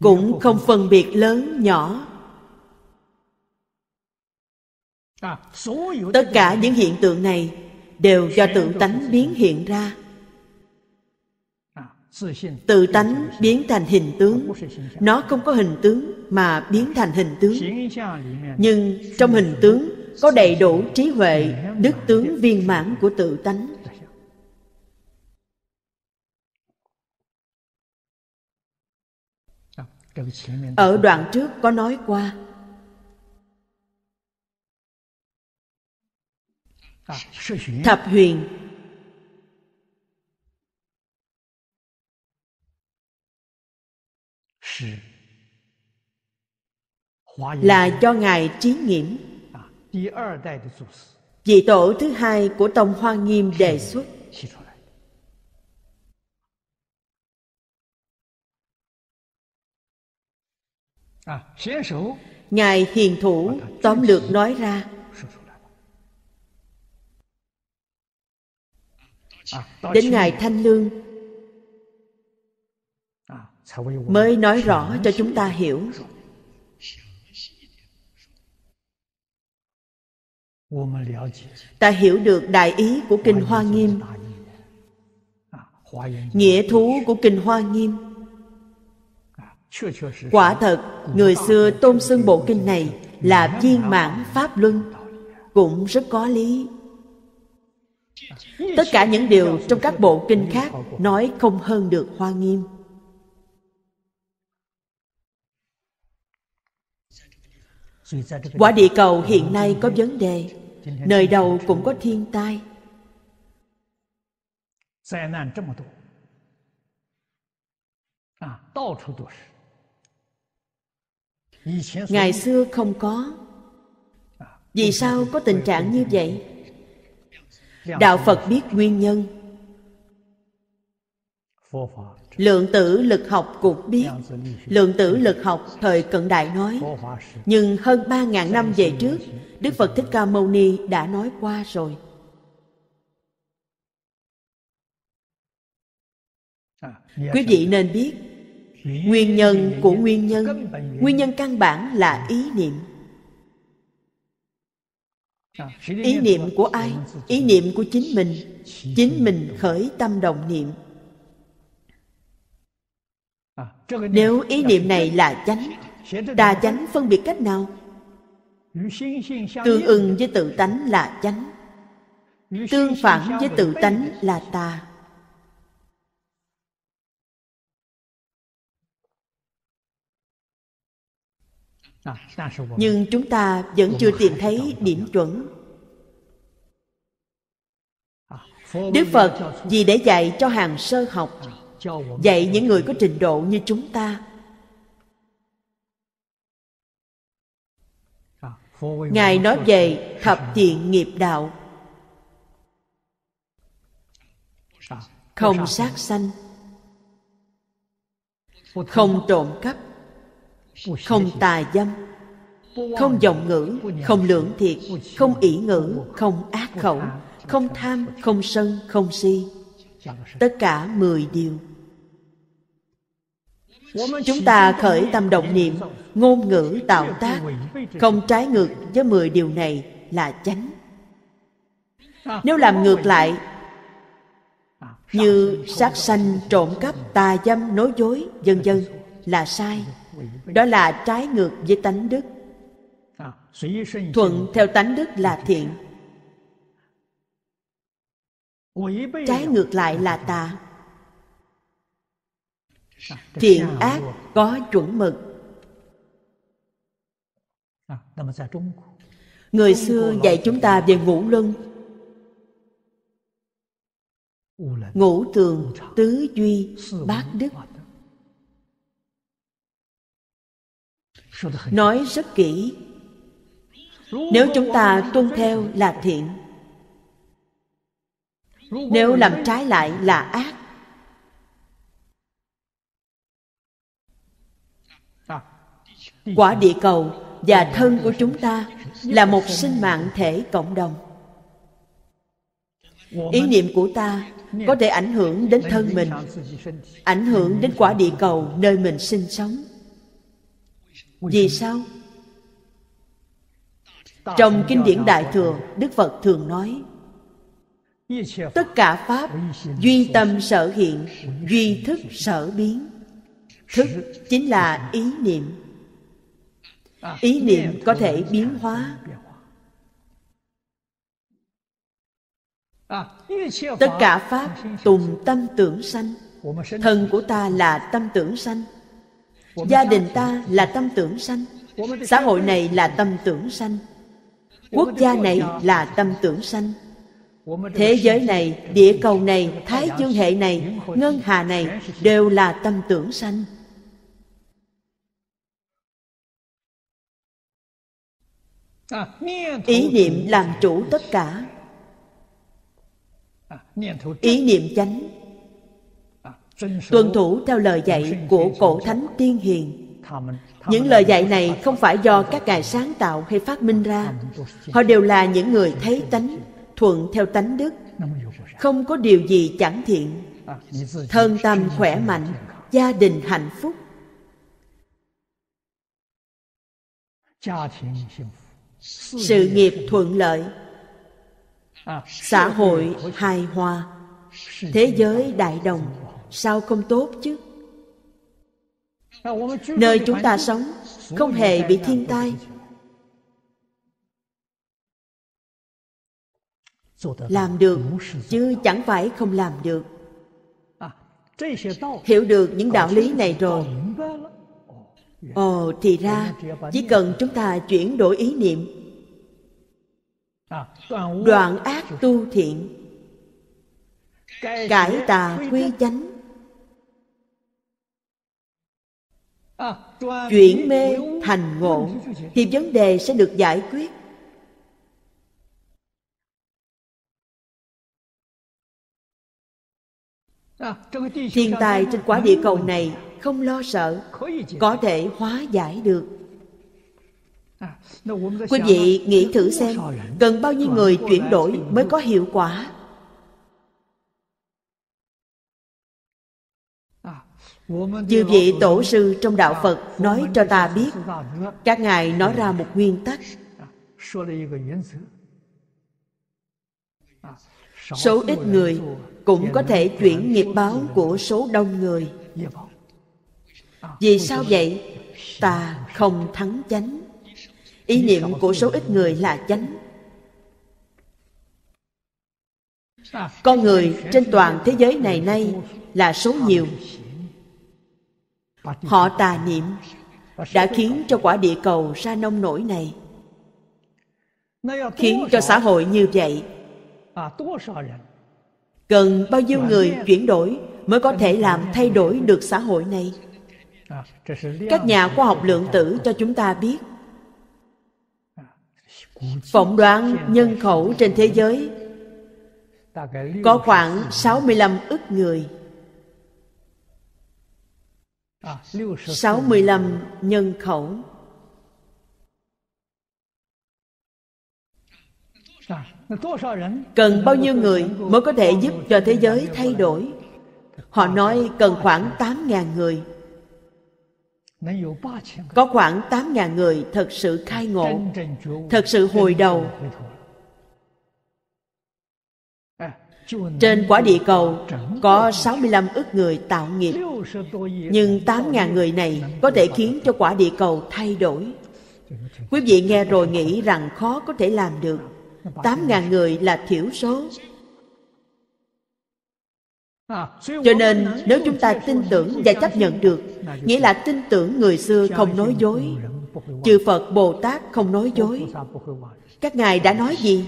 cũng không phân biệt lớn nhỏ tất cả những hiện tượng này đều do tự tánh biến hiện ra tự tánh biến thành hình tướng nó không có hình tướng mà biến thành hình tướng nhưng trong hình tướng có đầy đủ trí huệ đức tướng viên mãn của tự tánh ở đoạn trước có nói qua thập huyền là cho ngài trí nghiệm vị à, tổ thứ hai của tông hoa nghiêm đề xuất à, ngài hiền thủ tóm lược nói ra đến à, ngài thanh lương mới nói rõ cho chúng ta hiểu ta hiểu được đại ý của kinh hoa nghiêm nghĩa thú của kinh hoa nghiêm quả thật người xưa tôn xưng bộ kinh này là viên mãn pháp luân cũng rất có lý tất cả những điều trong các bộ kinh khác nói không hơn được hoa nghiêm quả địa cầu hiện nay có vấn đề nơi đâu cũng có thiên tai ngày xưa không có vì sao có tình trạng như vậy đạo phật biết nguyên nhân Lượng tử lực học cục biết Lượng tử lực học thời cận đại nói Nhưng hơn ba ngàn năm về trước Đức Phật Thích Ca Mâu Ni đã nói qua rồi Quý vị nên biết Nguyên nhân của nguyên nhân Nguyên nhân căn bản là ý niệm Ý niệm của ai? Ý niệm của chính mình Chính mình khởi tâm đồng niệm nếu ý niệm này là chánh tà chánh phân biệt cách nào tương ưng với tự tánh là chánh tương phản với tự tánh là tà nhưng chúng ta vẫn chưa tìm thấy điểm chuẩn à, đức phật vì để dạy cho hàng sơ học à, dạy những người có trình độ như chúng ta à, ngài nói về thập à. thiện nghiệp đạo à, không sát sanh không trộm cắp không tà dâm không vọng ngữ không lưỡng thiệt không ỷ ngữ không ác khẩu không tham không sân không si tất cả mười điều Chúng ta khởi tâm động niệm Ngôn ngữ tạo tác Không trái ngược với mười điều này là chánh Nếu làm ngược lại Như sát sanh, trộm cắp, tà dâm, nói dối, vân vân Là sai Đó là trái ngược với tánh đức Thuận theo tánh đức là thiện Trái ngược lại là tà Dạ, thiện ác có chuẩn mực dạ, người xưa dạy chúng ta về ngũ luân ngũ tường tứ duy bát đức nói rất kỹ nếu chúng ta tuân theo là thiện nếu làm trái lại là ác quả địa cầu và thân của chúng ta là một sinh mạng thể cộng đồng ý niệm của ta có thể ảnh hưởng đến thân mình ảnh hưởng đến quả địa cầu nơi mình sinh sống vì sao trong kinh điển đại thừa đức phật thường nói tất cả pháp duy tâm sở hiện duy thức sở biến thức chính là ý niệm À, ý niệm có thể biến hóa à, tất cả pháp tùng tâm tưởng sanh thân của ta là tâm tưởng sanh gia đình ta là tâm tưởng sanh xã hội này là tâm tưởng sanh quốc gia này là tâm tưởng sanh thế giới này địa cầu này thái dương hệ này ngân hà này đều là tâm tưởng sanh À, ý niệm làm chủ tất cả à, ý niệm chánh à, tuân thủ theo lời dạy của cổ thánh tiên hiền những lời dạy này không phải do các ngài sáng tạo hay phát minh ra họ đều là những người thấy tánh thuận theo tánh đức không có điều gì chẳng thiện thân tâm khỏe mạnh gia đình hạnh phúc sự nghiệp thuận lợi xã hội hài hòa thế giới đại đồng sao không tốt chứ nơi chúng ta sống không hề bị thiên tai làm được chứ chẳng phải không làm được hiểu được những đạo lý này rồi Ồ, ờ, thì ra chỉ cần chúng ta chuyển đổi ý niệm Đoạn ác tu thiện Cải tà quy chánh Chuyển mê thành ngộ Thì vấn đề sẽ được giải quyết Thiên tài trên quả địa cầu này không lo sợ có thể hóa giải được à, quý vị nghĩ thử xem cần bao nhiêu người chuyển đổi mới có hiệu quả à, như vị tổ sư trong đạo à, Phật nói cho ta biết Các ngài nói ra một nguyên tắc Số ít người cũng có thể chuyển nghiệp báo của số đông người vì sao vậy ta không thắng chánh ý niệm của số ít người là chánh con người trên toàn thế giới này nay là số nhiều họ tà niệm đã khiến cho quả địa cầu ra nông nổi này khiến cho xã hội như vậy cần bao nhiêu người chuyển đổi mới có thể làm thay đổi được xã hội này các nhà khoa học lượng tử cho chúng ta biết phỏng đoán nhân khẩu trên thế giới có khoảng 65 ức người 65 nhân khẩu Cần bao nhiêu người mới có thể giúp cho thế giới thay đổi Họ nói cần khoảng 8.000 người có khoảng 8.000 người thật sự khai ngộ, thật sự hồi đầu. Trên quả địa cầu có 65 ức người tạo nghiệp, nhưng 8.000 người này có thể khiến cho quả địa cầu thay đổi. Quý vị nghe rồi nghĩ rằng khó có thể làm được. 8.000 người là thiểu số, cho nên nếu chúng ta tin tưởng và chấp nhận được nghĩa là tin tưởng người xưa không nói dối chư phật bồ tát không nói dối các ngài đã nói gì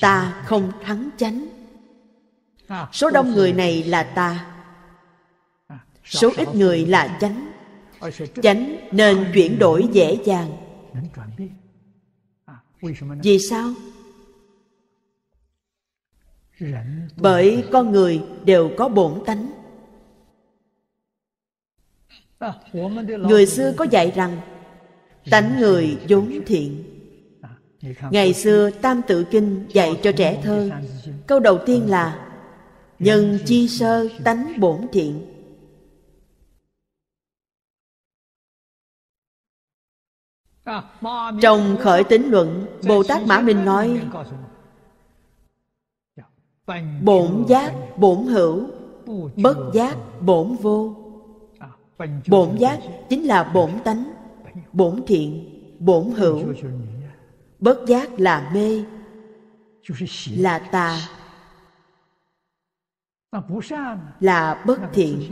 ta không thắng chánh số đông người này là ta số ít người là chánh chánh nên chuyển đổi dễ dàng vì sao bởi con người đều có bổn tánh à, người xưa có dạy rằng tánh người vốn thiện à, ngày xưa tam tự kinh dạy cho trẻ thơ câu đầu tiên ờ. là nhân chi sơ tánh bổn thiện à, trong khởi tính luận bồ tát mã minh nói bổn giác bổn hữu bất giác bổn vô à, bổn giác chính là bổn tánh bổn thiện bổn hữu bất giác là mê là tà là bất thiện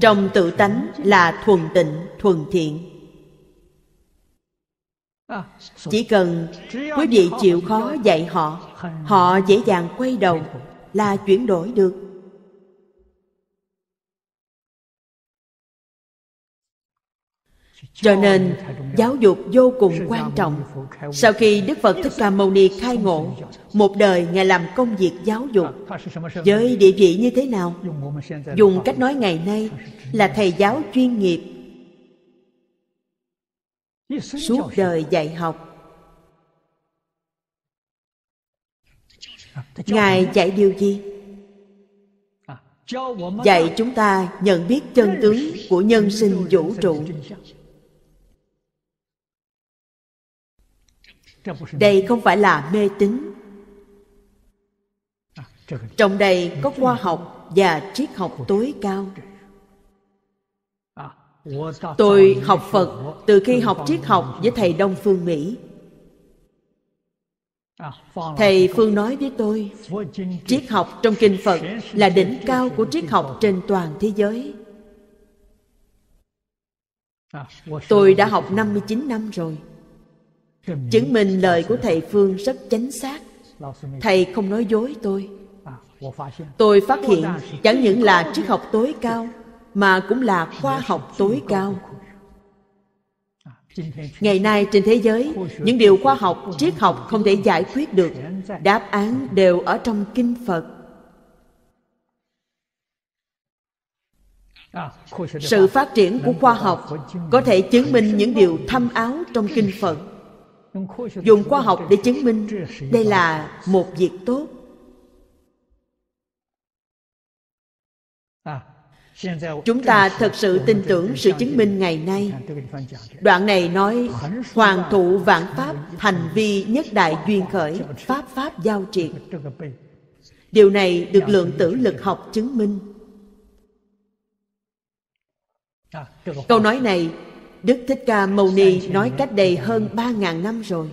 trong tự tánh là thuần tịnh thuần thiện chỉ cần quý vị chịu khó dạy họ họ dễ dàng quay đầu là chuyển đổi được cho nên giáo dục vô cùng quan trọng sau khi đức phật thích ca mâu ni khai ngộ một đời ngài làm công việc giáo dục với địa vị như thế nào dùng cách nói ngày nay là thầy giáo chuyên nghiệp suốt đời dạy học à, ngài dạy điều gì à, dạy chúng ta nhận biết chân tướng của nhân sinh vũ trụ đây không phải là mê tín à, trong đây có khoa học và triết học tối cao tôi học phật từ khi học triết học với thầy đông phương mỹ thầy phương nói với tôi triết học trong kinh phật là đỉnh cao của triết học trên toàn thế giới tôi đã học 59 năm rồi chứng minh lời của thầy phương rất chính xác thầy không nói dối tôi tôi phát hiện chẳng những là triết học tối cao mà cũng là khoa học tối cao ngày nay trên thế giới những điều khoa học triết học không thể giải quyết được đáp án đều ở trong kinh phật sự phát triển của khoa học có thể chứng minh những điều thâm áo trong kinh phật dùng khoa học để chứng minh đây là một việc tốt chúng ta thật sự tin tưởng sự chứng minh ngày nay đoạn này nói hoàng thụ vạn pháp hành vi nhất đại duyên khởi pháp pháp giao triệt điều này được lượng tử lực học chứng minh câu nói này đức thích ca mâu ni nói cách đây hơn ba ngàn năm rồi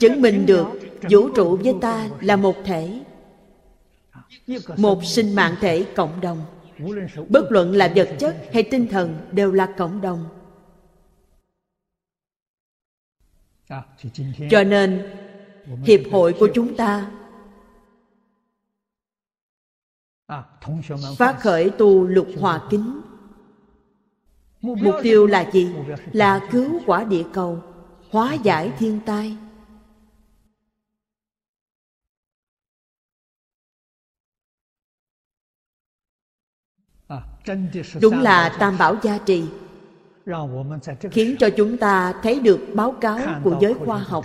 chứng minh được vũ trụ với ta là một thể một sinh mạng thể cộng đồng bất luận là vật chất hay tinh thần đều là cộng đồng cho nên hiệp hội của chúng ta phát khởi tu lục hòa kính mục tiêu là gì là cứu quả địa cầu hóa giải thiên tai đúng là tam bảo gia trì khiến cho chúng ta thấy được báo cáo của giới khoa học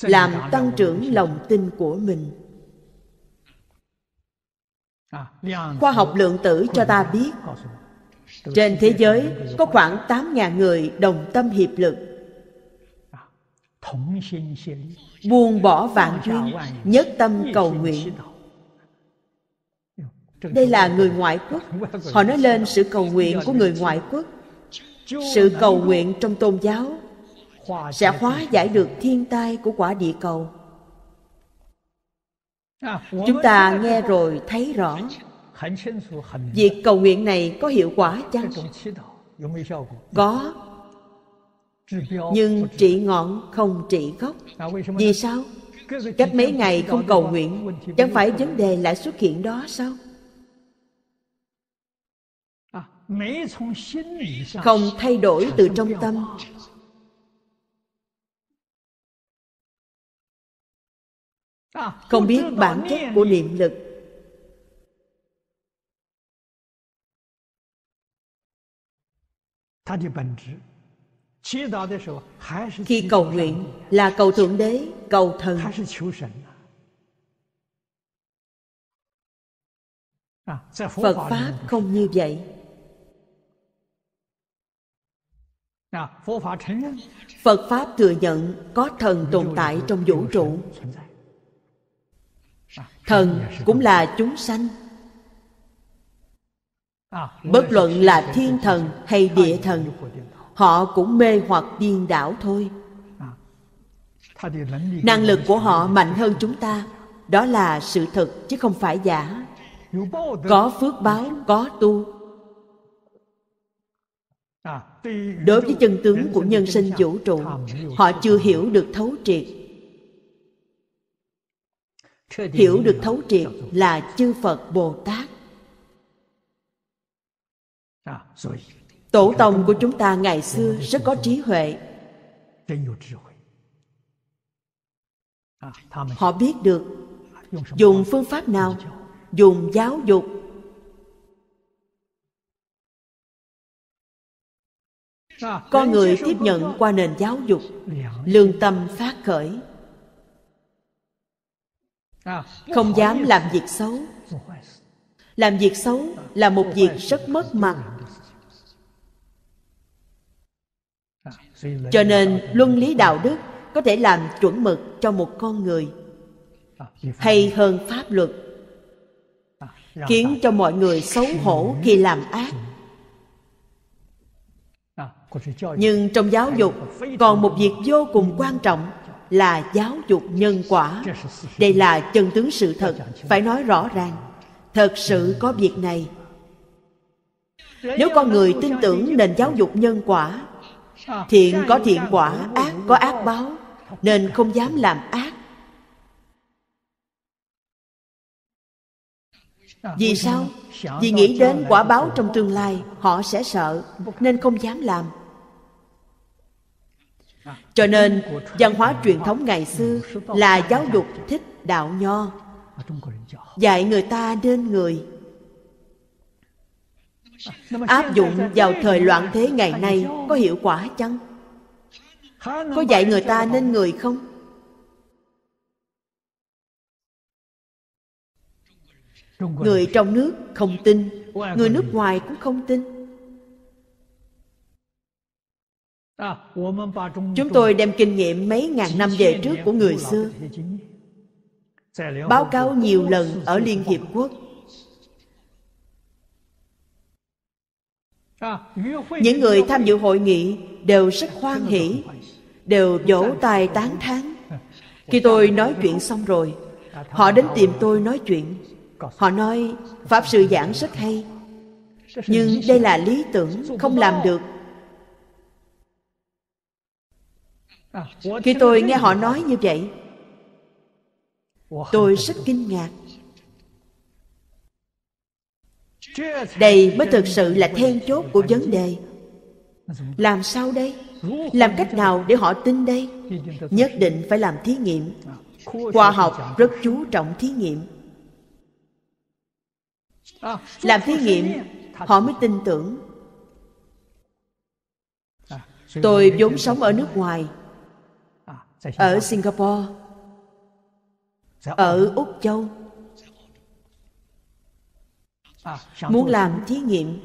làm tăng trưởng lòng tin của mình khoa học lượng tử cho ta biết trên thế giới có khoảng 8.000 người đồng tâm hiệp lực Buông bỏ vạn duyên Nhất tâm cầu nguyện Đây là người ngoại quốc Họ nói lên sự cầu nguyện của người ngoại quốc Sự cầu nguyện trong tôn giáo Sẽ hóa giải được thiên tai của quả địa cầu Chúng ta nghe rồi thấy rõ Việc cầu nguyện này có hiệu quả chăng? Có Nhưng trị ngọn không trị gốc Vì sao? Cách mấy ngày không cầu nguyện Chẳng phải vấn đề lại xuất hiện đó sao? Không thay đổi từ trong tâm Không biết bản chất của niệm lực Khi cầu nguyện là cầu Thượng Đế, cầu thần. Phật Pháp không như vậy. Phật Pháp thừa nhận có thần tồn tại trong vũ trụ. Thần cũng là chúng sanh À, bất luận là thiên thần hay địa thần họ cũng mê hoặc điên đảo thôi à, năng lực của họ mạnh hơn chúng ta đó là sự thật chứ không phải giả có phước báo có tu à, đối với chân tướng của nhân sinh vũ trụ họ chưa hiểu được thấu triệt hiểu được thấu triệt là chư phật bồ tát À, tổ tông của chúng ta ngày xưa rất có trí huệ à, họ biết được dùng phương pháp nào dùng giáo dục à, con người tiếp nhận qua nền giáo dục lương tâm phát khởi không dám làm việc xấu làm việc xấu là một việc rất mất mặt cho nên luân lý đạo đức có thể làm chuẩn mực cho một con người hay hơn pháp luật khiến cho mọi người xấu hổ khi làm ác nhưng trong giáo dục còn một việc vô cùng quan trọng là giáo dục nhân quả đây là chân tướng sự thật phải nói rõ ràng thật sự có việc này nếu con người tin tưởng nền giáo dục nhân quả thiện có thiện quả ác có ác báo nên không dám làm ác vì sao vì nghĩ đến quả báo trong tương lai họ sẽ sợ nên không dám làm cho nên văn hóa truyền thống ngày xưa là giáo dục thích đạo nho dạy người ta nên người áp dụng vào thời loạn thế ngày nay có hiệu quả chăng có dạy người ta nên người không người trong nước không tin người nước ngoài cũng không tin chúng tôi đem kinh nghiệm mấy ngàn năm về trước của người xưa báo cáo nhiều lần ở Liên Hiệp Quốc. Những người tham dự hội nghị đều rất hoan hỷ, đều vỗ tay tán thán. Khi tôi nói chuyện xong rồi, họ đến tìm tôi nói chuyện. Họ nói, Pháp Sư giảng rất hay, nhưng đây là lý tưởng, không làm được. Khi tôi nghe họ nói như vậy, tôi rất kinh ngạc đây mới thực sự là then chốt của vấn đề làm sao đây làm cách nào để họ tin đây nhất định phải làm thí nghiệm khoa học rất chú trọng thí nghiệm làm thí nghiệm họ mới tin tưởng tôi vốn sống ở nước ngoài ở singapore Dạ. ở úc châu à, muốn làm thí nghiệm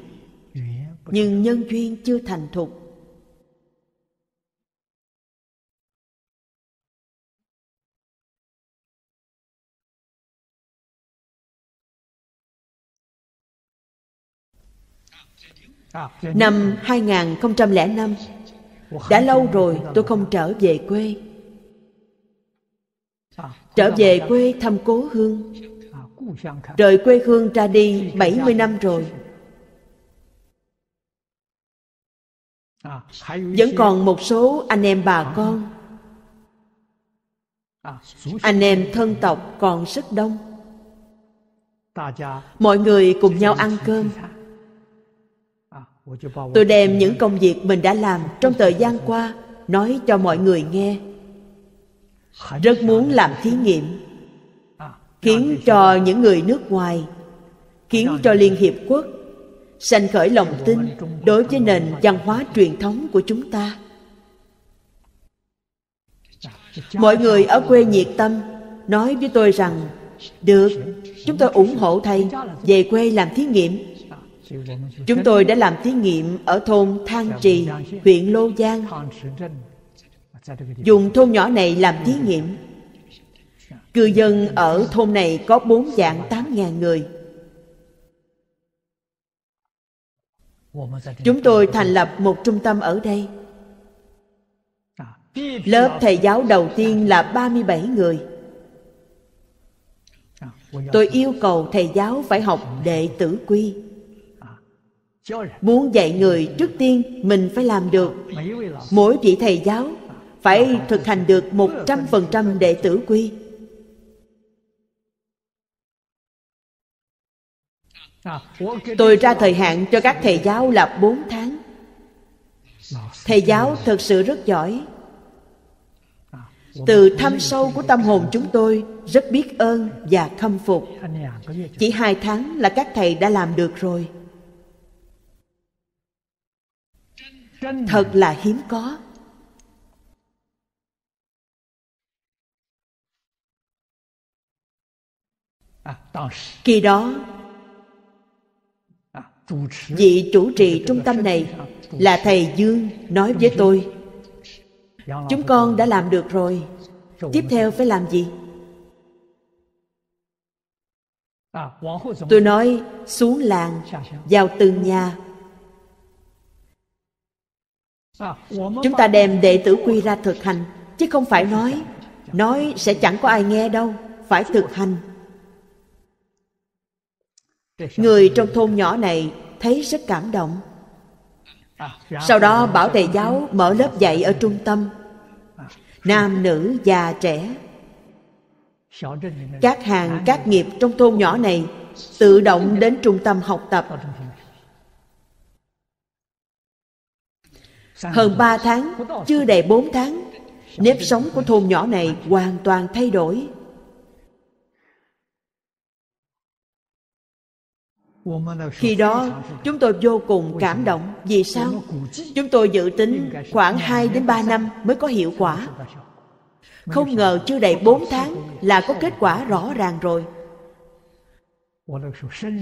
nhưng nhân duyên chưa thành thục Năm 2005 Đã lâu rồi tôi không trở về quê Trở về quê thăm cố hương Rời quê hương ra đi 70 năm rồi Vẫn còn một số anh em bà con Anh em thân tộc còn rất đông Mọi người cùng nhau ăn cơm Tôi đem những công việc mình đã làm trong thời gian qua Nói cho mọi người nghe rất muốn làm thí nghiệm khiến cho những người nước ngoài khiến cho liên hiệp quốc sanh khởi lòng tin đối với nền văn hóa truyền thống của chúng ta mọi người ở quê nhiệt tâm nói với tôi rằng được chúng tôi ủng hộ thầy về quê làm thí nghiệm chúng tôi đã làm thí nghiệm ở thôn thang trì huyện lô giang Dạ, dùng thôn nhỏ này làm thí nghiệm cư dân ở thôn này có bốn dạng tám ngàn người chúng tôi thành lập một trung tâm ở đây lớp thầy giáo đầu tiên là 37 người tôi yêu cầu thầy giáo phải học đệ tử quy muốn dạy người trước tiên mình phải làm được mỗi vị thầy giáo phải thực hành được 100% đệ tử quy. Tôi ra thời hạn cho các thầy giáo là 4 tháng. Thầy giáo thật sự rất giỏi. Từ thâm sâu của tâm hồn chúng tôi rất biết ơn và khâm phục. Chỉ hai tháng là các thầy đã làm được rồi. Thật là hiếm có. Khi đó, vị chủ trì trung tâm này là thầy Dương nói với tôi Chúng con đã làm được rồi, tiếp theo phải làm gì? À, tôi nói xuống làng, vào từng nhà à, Chúng ta đem đệ tử quy ra thực hành Chứ không phải nói Nói sẽ chẳng có ai nghe đâu Phải thực hành người trong thôn nhỏ này thấy rất cảm động sau đó bảo thầy giáo mở lớp dạy ở trung tâm nam nữ già trẻ các hàng các nghiệp trong thôn nhỏ này tự động đến trung tâm học tập hơn ba tháng chưa đầy bốn tháng nếp sống của thôn nhỏ này hoàn toàn thay đổi khi đó chúng tôi vô cùng cảm động vì sao chúng tôi dự tính khoảng 2 đến 3 năm mới có hiệu quả không ngờ chưa đầy 4 tháng là có kết quả rõ ràng rồi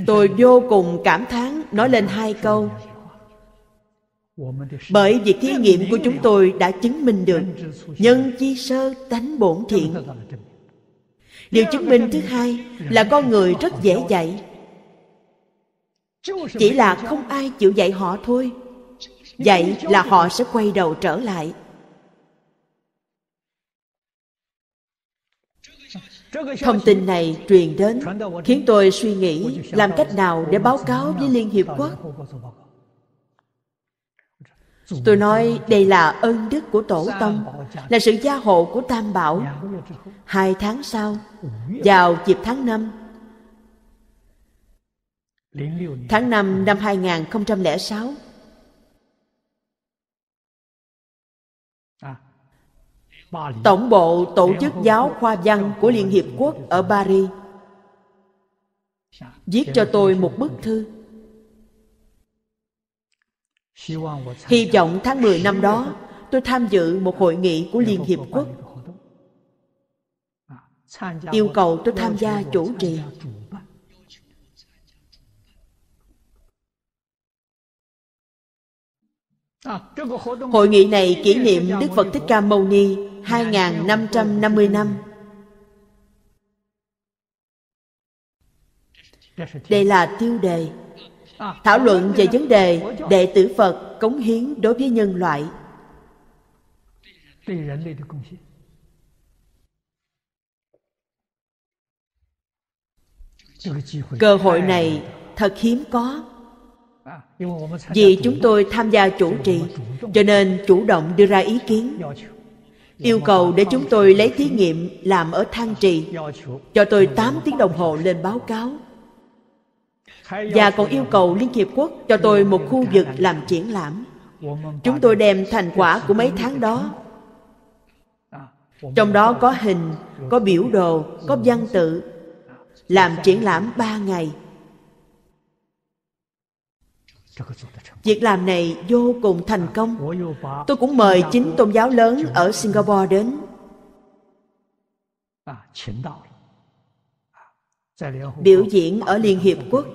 tôi vô cùng cảm thán nói lên hai câu bởi việc thí nghiệm của chúng tôi đã chứng minh được nhân chi sơ tánh bổn thiện điều chứng minh thứ hai là con người rất dễ dạy chỉ là không ai chịu dạy họ thôi vậy là họ sẽ quay đầu trở lại thông tin này truyền đến khiến tôi suy nghĩ làm cách nào để báo cáo với liên hiệp quốc tôi nói đây là ơn đức của tổ tông là sự gia hộ của tam bảo hai tháng sau vào dịp tháng năm Tháng 5 năm 2006 à, Tổng bộ Tổ chức Giáo Khoa Văn của Liên Hiệp Quốc ở Paris dạ, Viết cho tôi một bức thư Hy vọng tháng 10 năm đó Tôi tham dự một hội nghị của Liên Hiệp Quốc dạ, Yêu cầu tôi tham gia chủ trì Ờ, hội nghị này kỷ niệm Đức Phật Thích Ca Mâu Ni 2.550 năm. Đây là tiêu đề ờ, Thảo luận về vấn đề đệ tử Phật cống hiến đối với nhân loại Cơ hội này thật hiếm có vì chúng tôi tham gia chủ trì cho nên chủ động đưa ra ý kiến yêu cầu để chúng tôi lấy thí nghiệm làm ở thang trì cho tôi 8 tiếng đồng hồ lên báo cáo và còn yêu cầu liên hiệp quốc cho tôi một khu vực làm triển lãm chúng tôi đem thành quả của mấy tháng đó à, trong đó có hình có biểu đồ có văn tự làm triển lãm 3 ngày Việc làm này vô cùng thành công. Tôi cũng mời chính tôn giáo lớn ở Singapore đến. Biểu diễn ở Liên Hiệp Quốc.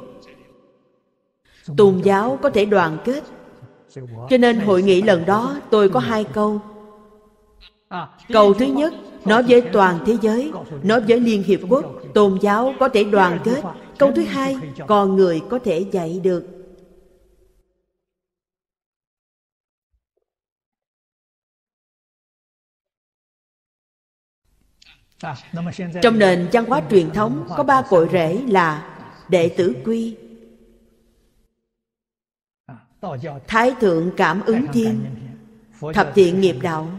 Tôn giáo có thể đoàn kết. Cho nên hội nghị lần đó tôi có hai câu. Câu thứ nhất, nói với toàn thế giới, nói với Liên Hiệp Quốc, tôn giáo có thể đoàn kết. Câu thứ hai, con người có thể dạy được Trong nền văn hóa truyền thống có ba cội rễ là đệ tử quy, thái thượng cảm ứng thiên, thập thiện nghiệp đạo.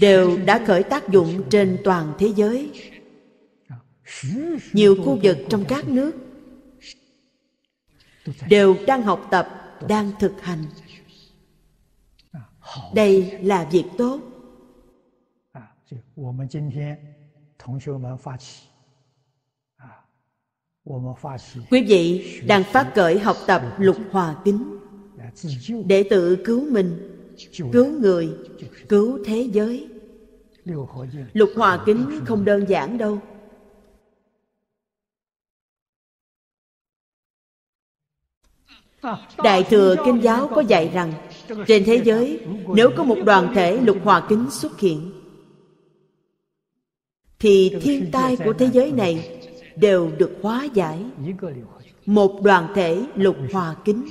Đều đã khởi tác dụng trên toàn thế giới Nhiều khu vực trong các nước Đều đang học tập, đang thực hành đây là việc tốt quý vị đang phát khởi học tập lục hòa kính để tự cứu mình cứu người cứu thế giới lục hòa kính không đơn giản đâu à, đại thừa kinh giáo có dạy rằng trên thế giới nếu có một đoàn thể lục hòa kính xuất hiện thì thiên tai của thế giới này đều được hóa giải một đoàn thể lục hòa kính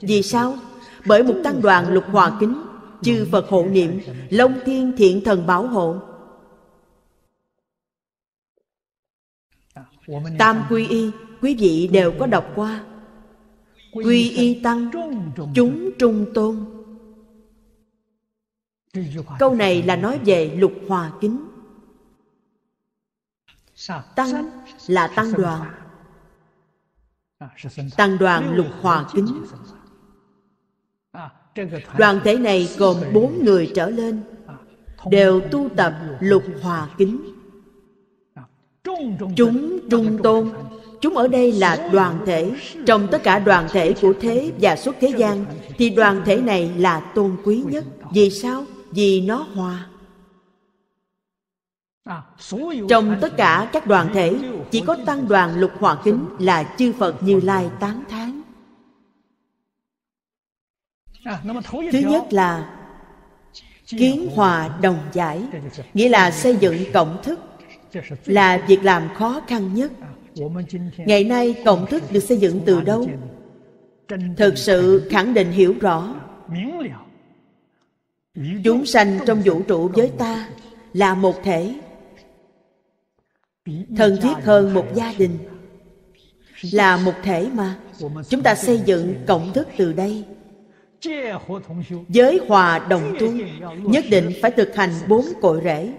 vì sao bởi một tăng đoàn lục hòa kính chư phật hộ niệm long thiên thiện thần bảo hộ tam quy y quý vị đều có đọc qua quy y tăng chúng trung tôn câu này là nói về lục hòa kính tăng là tăng đoàn tăng đoàn lục hòa kính đoàn thể này gồm bốn người trở lên đều tu tập lục hòa kính chúng trung tôn chúng ở đây là đoàn thể trong tất cả đoàn thể của thế và suốt thế gian thì đoàn thể này là tôn quý nhất vì sao vì nó hòa trong tất cả các đoàn thể chỉ có tăng đoàn lục hòa kính là chư phật như lai tán thán thứ nhất là kiến hòa đồng giải nghĩa là xây dựng cộng thức là việc làm khó khăn nhất ngày nay cộng thức được xây dựng từ đâu thực sự khẳng định hiểu rõ chúng sanh trong vũ trụ với ta là một thể thân thiết hơn một gia đình là một thể mà chúng ta xây dựng cộng thức từ đây giới hòa đồng tu nhất định phải thực hành bốn cội rễ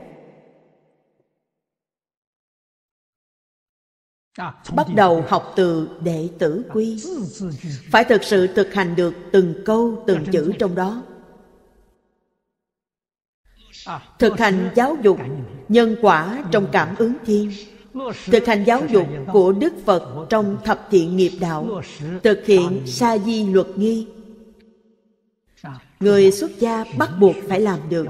À, bắt đầu học từ đệ tử à, quy phải thực sự thực hành được từng câu dạ, từng chữ trong đó à, thực hành giáo dục nhân quả trong cảm ừ. ứng thiên thực hành giáo dục của đức phật trong thập thiện nghiệp đạo thực hiện sa di luật nghi người xuất gia bắt buộc phải làm được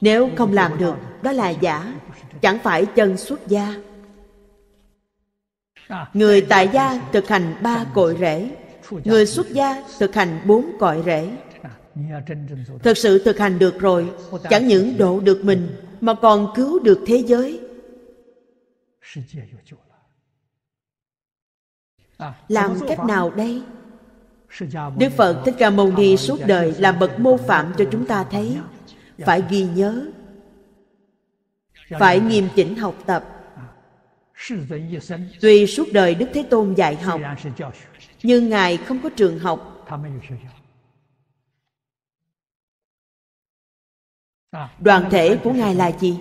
nếu không làm được đó là giả chẳng phải chân xuất gia Người tại gia thực hành ba cội rễ Người xuất gia thực hành bốn cội rễ Thực sự thực hành được rồi Chẳng những độ được mình Mà còn cứu được thế giới Làm cách nào đây? Đức Phật Thích Ca Mâu Ni suốt đời làm bậc mô phạm cho chúng ta thấy Phải ghi nhớ Phải nghiêm chỉnh học tập Tuy suốt đời Đức Thế Tôn dạy học, nhưng Ngài không có trường học. Đoàn thể của Ngài là gì?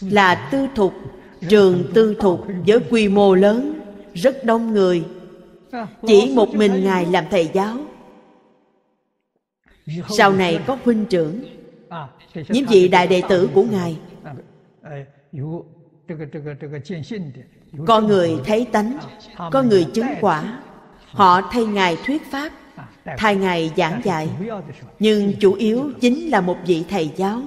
Là tư thục, trường tư thục với quy mô lớn, rất đông người. À, Chỉ một mình Ngài làm thầy giáo. Sau này có huynh trưởng, à, những vị đại đệ tử của Ngài à, có người thấy tánh Có người chứng quả Họ thay Ngài thuyết pháp Thay Ngài giảng dạy Nhưng chủ yếu chính là một vị thầy giáo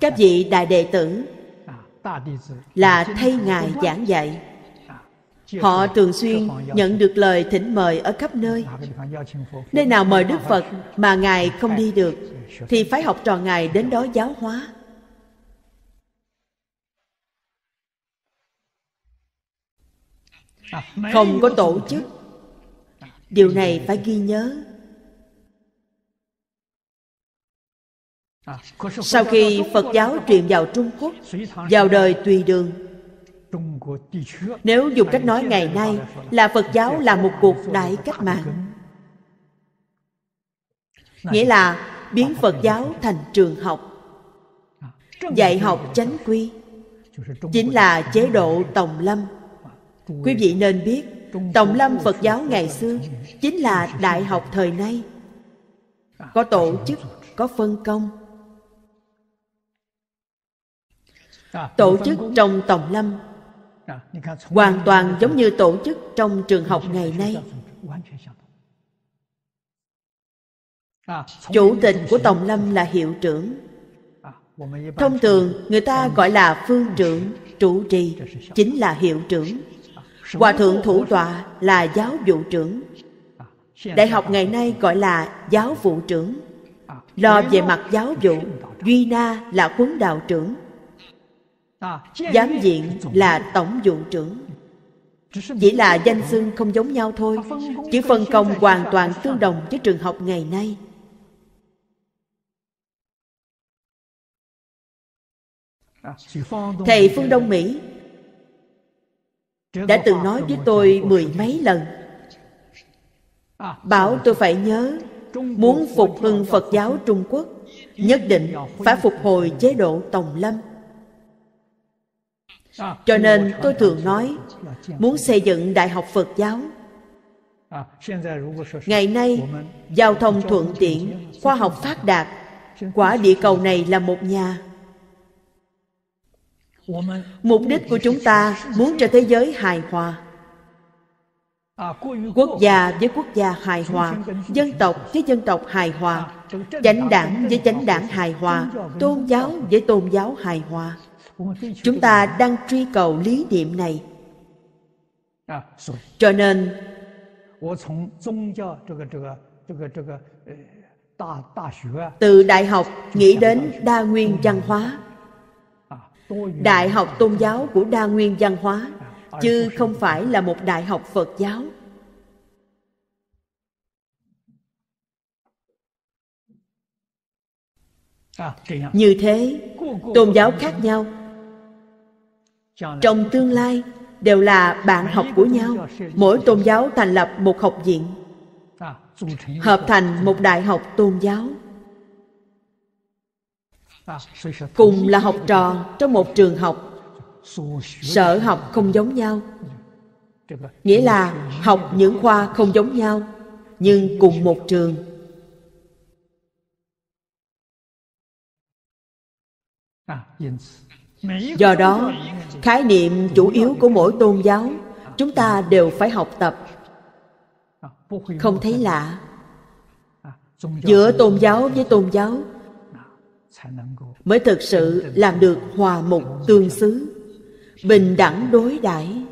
Các vị đại đệ tử Là thay Ngài giảng dạy Họ thường xuyên nhận được lời thỉnh mời ở khắp nơi Nơi nào mời Đức Phật mà Ngài không đi được Thì phải học trò Ngài đến đó giáo hóa không có tổ chức điều này phải ghi nhớ sau khi phật giáo truyền vào trung quốc vào đời tùy đường nếu dùng cách nói ngày nay là phật giáo là một cuộc đại cách mạng nghĩa là biến phật giáo thành trường học dạy học chánh quy chính là chế độ tòng lâm quý vị nên biết tổng lâm phật giáo ngày xưa chính là đại học thời nay có tổ chức có phân công tổ chức trong tổng lâm hoàn toàn giống như tổ chức trong trường học ngày nay chủ tịch của tổng lâm là hiệu trưởng thông thường người ta gọi là phương trưởng trụ trì chính là hiệu trưởng hòa thượng thủ tọa là giáo vụ trưởng đại học ngày nay gọi là giáo vụ trưởng lo về mặt giáo vụ duy na là huấn đạo trưởng giám diện là tổng vụ trưởng chỉ là danh xưng không giống nhau thôi chỉ phân công hoàn toàn tương đồng với trường học ngày nay thầy phương đông mỹ đã từng nói với tôi mười mấy lần à, bảo tôi phải nhớ muốn phục hưng phật giáo trung quốc nhất định phải phục hồi chế độ tòng lâm à, cho nên tôi thường nói muốn xây dựng đại học phật giáo à, ngày nay giao thông thuận tiện khoa học phát đạt quả địa cầu này là một nhà mục đích của chúng ta muốn cho thế giới hài hòa quốc gia với quốc gia hài hòa dân tộc với dân tộc hài hòa chánh đảng với chánh đảng hài hòa tôn giáo với tôn giáo hài hòa chúng ta đang truy cầu lý niệm này cho nên từ đại học nghĩ đến đa nguyên văn hóa đại học tôn giáo của đa nguyên văn hóa chứ không phải là một đại học phật giáo như thế tôn giáo khác nhau trong tương lai đều là bạn học của nhau mỗi tôn giáo thành lập một học viện hợp thành một đại học tôn giáo cùng là học trò trong một trường học sở học không giống nhau nghĩa là học những khoa không giống nhau nhưng cùng một trường do đó khái niệm chủ yếu của mỗi tôn giáo chúng ta đều phải học tập không thấy lạ giữa tôn giáo với tôn giáo mới thực sự làm được hòa mục tương xứ bình đẳng đối đãi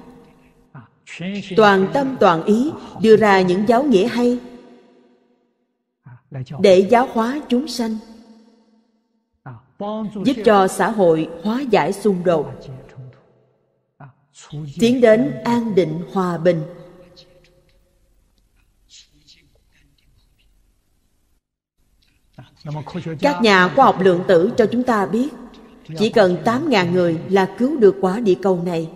toàn tâm toàn ý đưa ra những giáo nghĩa hay để giáo hóa chúng sanh giúp cho xã hội hóa giải xung đột tiến đến an định hòa bình Các nhà khoa học lượng tử cho chúng ta biết Chỉ cần 8.000 người là cứu được quả địa cầu này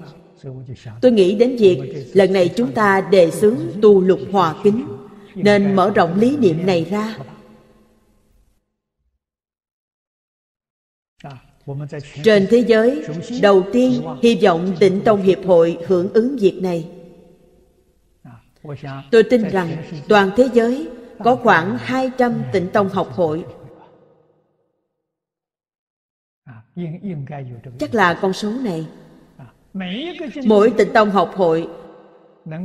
Tôi nghĩ đến việc lần này chúng ta đề xướng tu lục hòa kính Nên mở rộng lý niệm này ra Trên thế giới, đầu tiên hy vọng tịnh tông hiệp hội hưởng ứng việc này. Tôi tin rằng toàn thế giới có khoảng 200 tịnh tông học hội. Chắc là con số này. Mỗi tịnh tông học hội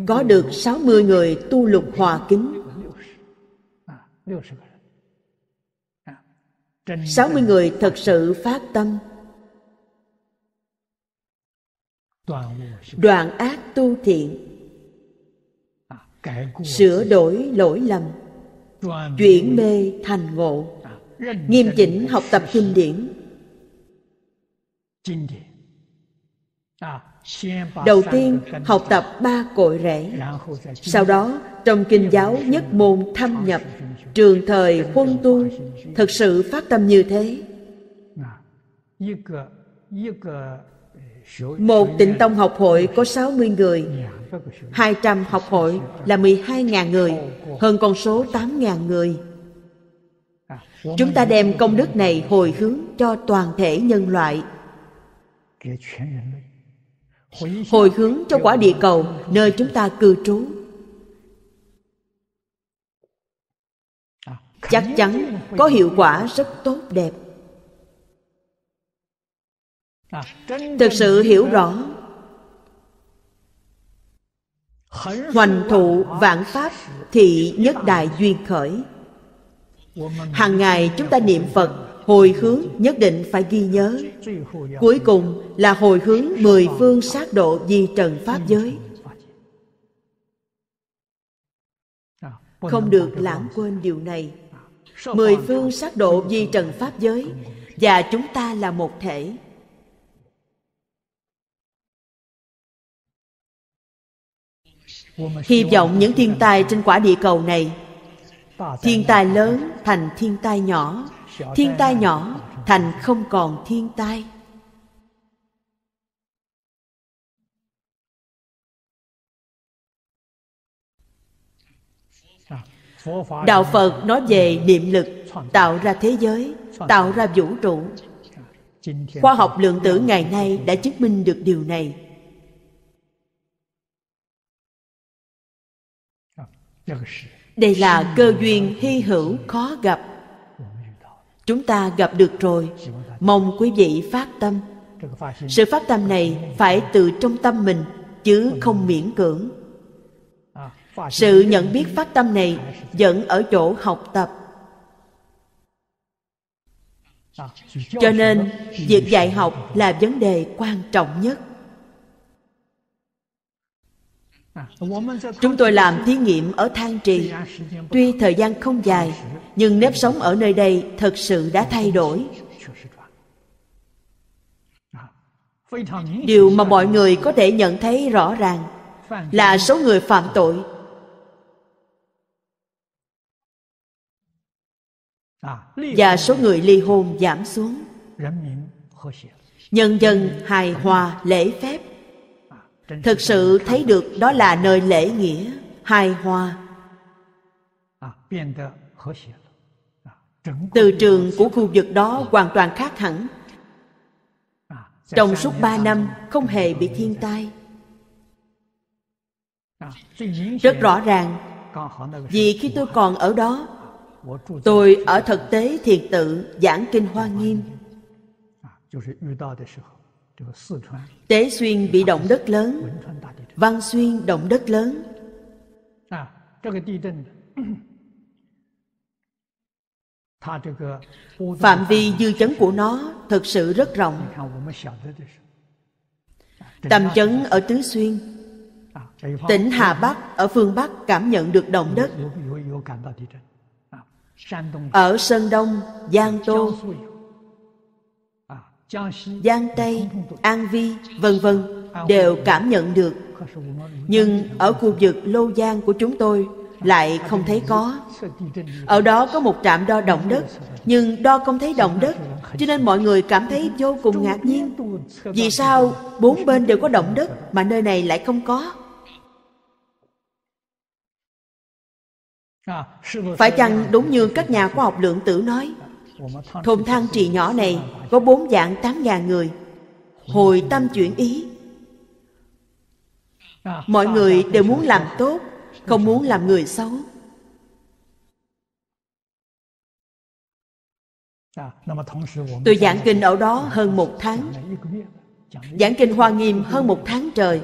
có được 60 người tu lục hòa kính. 60 người thật sự phát tâm Đoạn ác tu thiện Sửa đổi lỗi lầm chuyển mê thành ngộ nghiêm chỉnh học tập kinh điển à, đầu tiên học tập ba cội rễ sau đó trong kinh giáo nhất môn thâm nhập trường thời quân tu thực sự phát tâm như thế à, một tịnh tông học hội có 60 người 200 học hội là 12.000 người Hơn con số 8.000 người Chúng ta đem công đức này hồi hướng cho toàn thể nhân loại Hồi hướng cho quả địa cầu nơi chúng ta cư trú Chắc chắn có hiệu quả rất tốt đẹp À. thực sự hiểu rõ hoành thụ vạn pháp thị nhất đại duyên khởi hàng ngày chúng ta niệm phật hồi hướng nhất định phải ghi nhớ cuối cùng là hồi hướng mười phương sát độ di trần pháp giới không được lãng quên điều này mười phương sát độ di trần pháp giới và chúng ta là một thể hy vọng những thiên tai trên quả địa cầu này thiên tai lớn thành thiên tai nhỏ thiên tai nhỏ thành không còn thiên tai đạo phật nói về niệm lực tạo ra thế giới tạo ra vũ trụ khoa học lượng tử ngày nay đã chứng minh được điều này đây là cơ duyên hy hữu khó gặp chúng ta gặp được rồi mong quý vị phát tâm sự phát tâm này phải từ trong tâm mình chứ không miễn cưỡng sự nhận biết phát tâm này vẫn ở chỗ học tập cho nên việc dạy học là vấn đề quan trọng nhất Chúng tôi làm thí nghiệm ở Thang Trì. Tuy thời gian không dài, nhưng nếp sống ở nơi đây thật sự đã thay đổi. Điều mà mọi người có thể nhận thấy rõ ràng là số người phạm tội và số người ly hôn giảm xuống nhân dân hài hòa lễ phép thực sự thấy được đó là nơi lễ nghĩa hài hòa từ trường của khu vực đó hoàn toàn khác hẳn trong suốt ba năm không hề bị thiên tai rất rõ ràng vì khi tôi còn ở đó tôi ở thực tế thiền tự giảng kinh hoa nghiêm Tế Xuyên bị động đất lớn, Văn Xuyên động đất lớn. À, Phạm vi dư chấn của nó thực sự rất rộng. Tầm chấn ở Tứ Xuyên, à, tỉnh Hà Bắc ở phương Bắc cảm nhận được động đất. À, ở Sơn Đông, Giang Tô, Giang Tây, An Vi, vân vân đều cảm nhận được. Nhưng ở khu vực Lô Giang của chúng tôi lại không thấy có. Ở đó có một trạm đo động đất, nhưng đo không thấy động đất, cho nên mọi người cảm thấy vô cùng ngạc nhiên. Vì sao bốn bên đều có động đất mà nơi này lại không có? Phải chăng đúng như các nhà khoa học lượng tử nói Thôn thang trì nhỏ này có bốn dạng tám ngàn người Hồi tâm chuyển ý Mọi người đều muốn làm tốt Không muốn làm người xấu Tôi giảng kinh ở đó hơn một tháng Giảng kinh Hoa Nghiêm hơn một tháng trời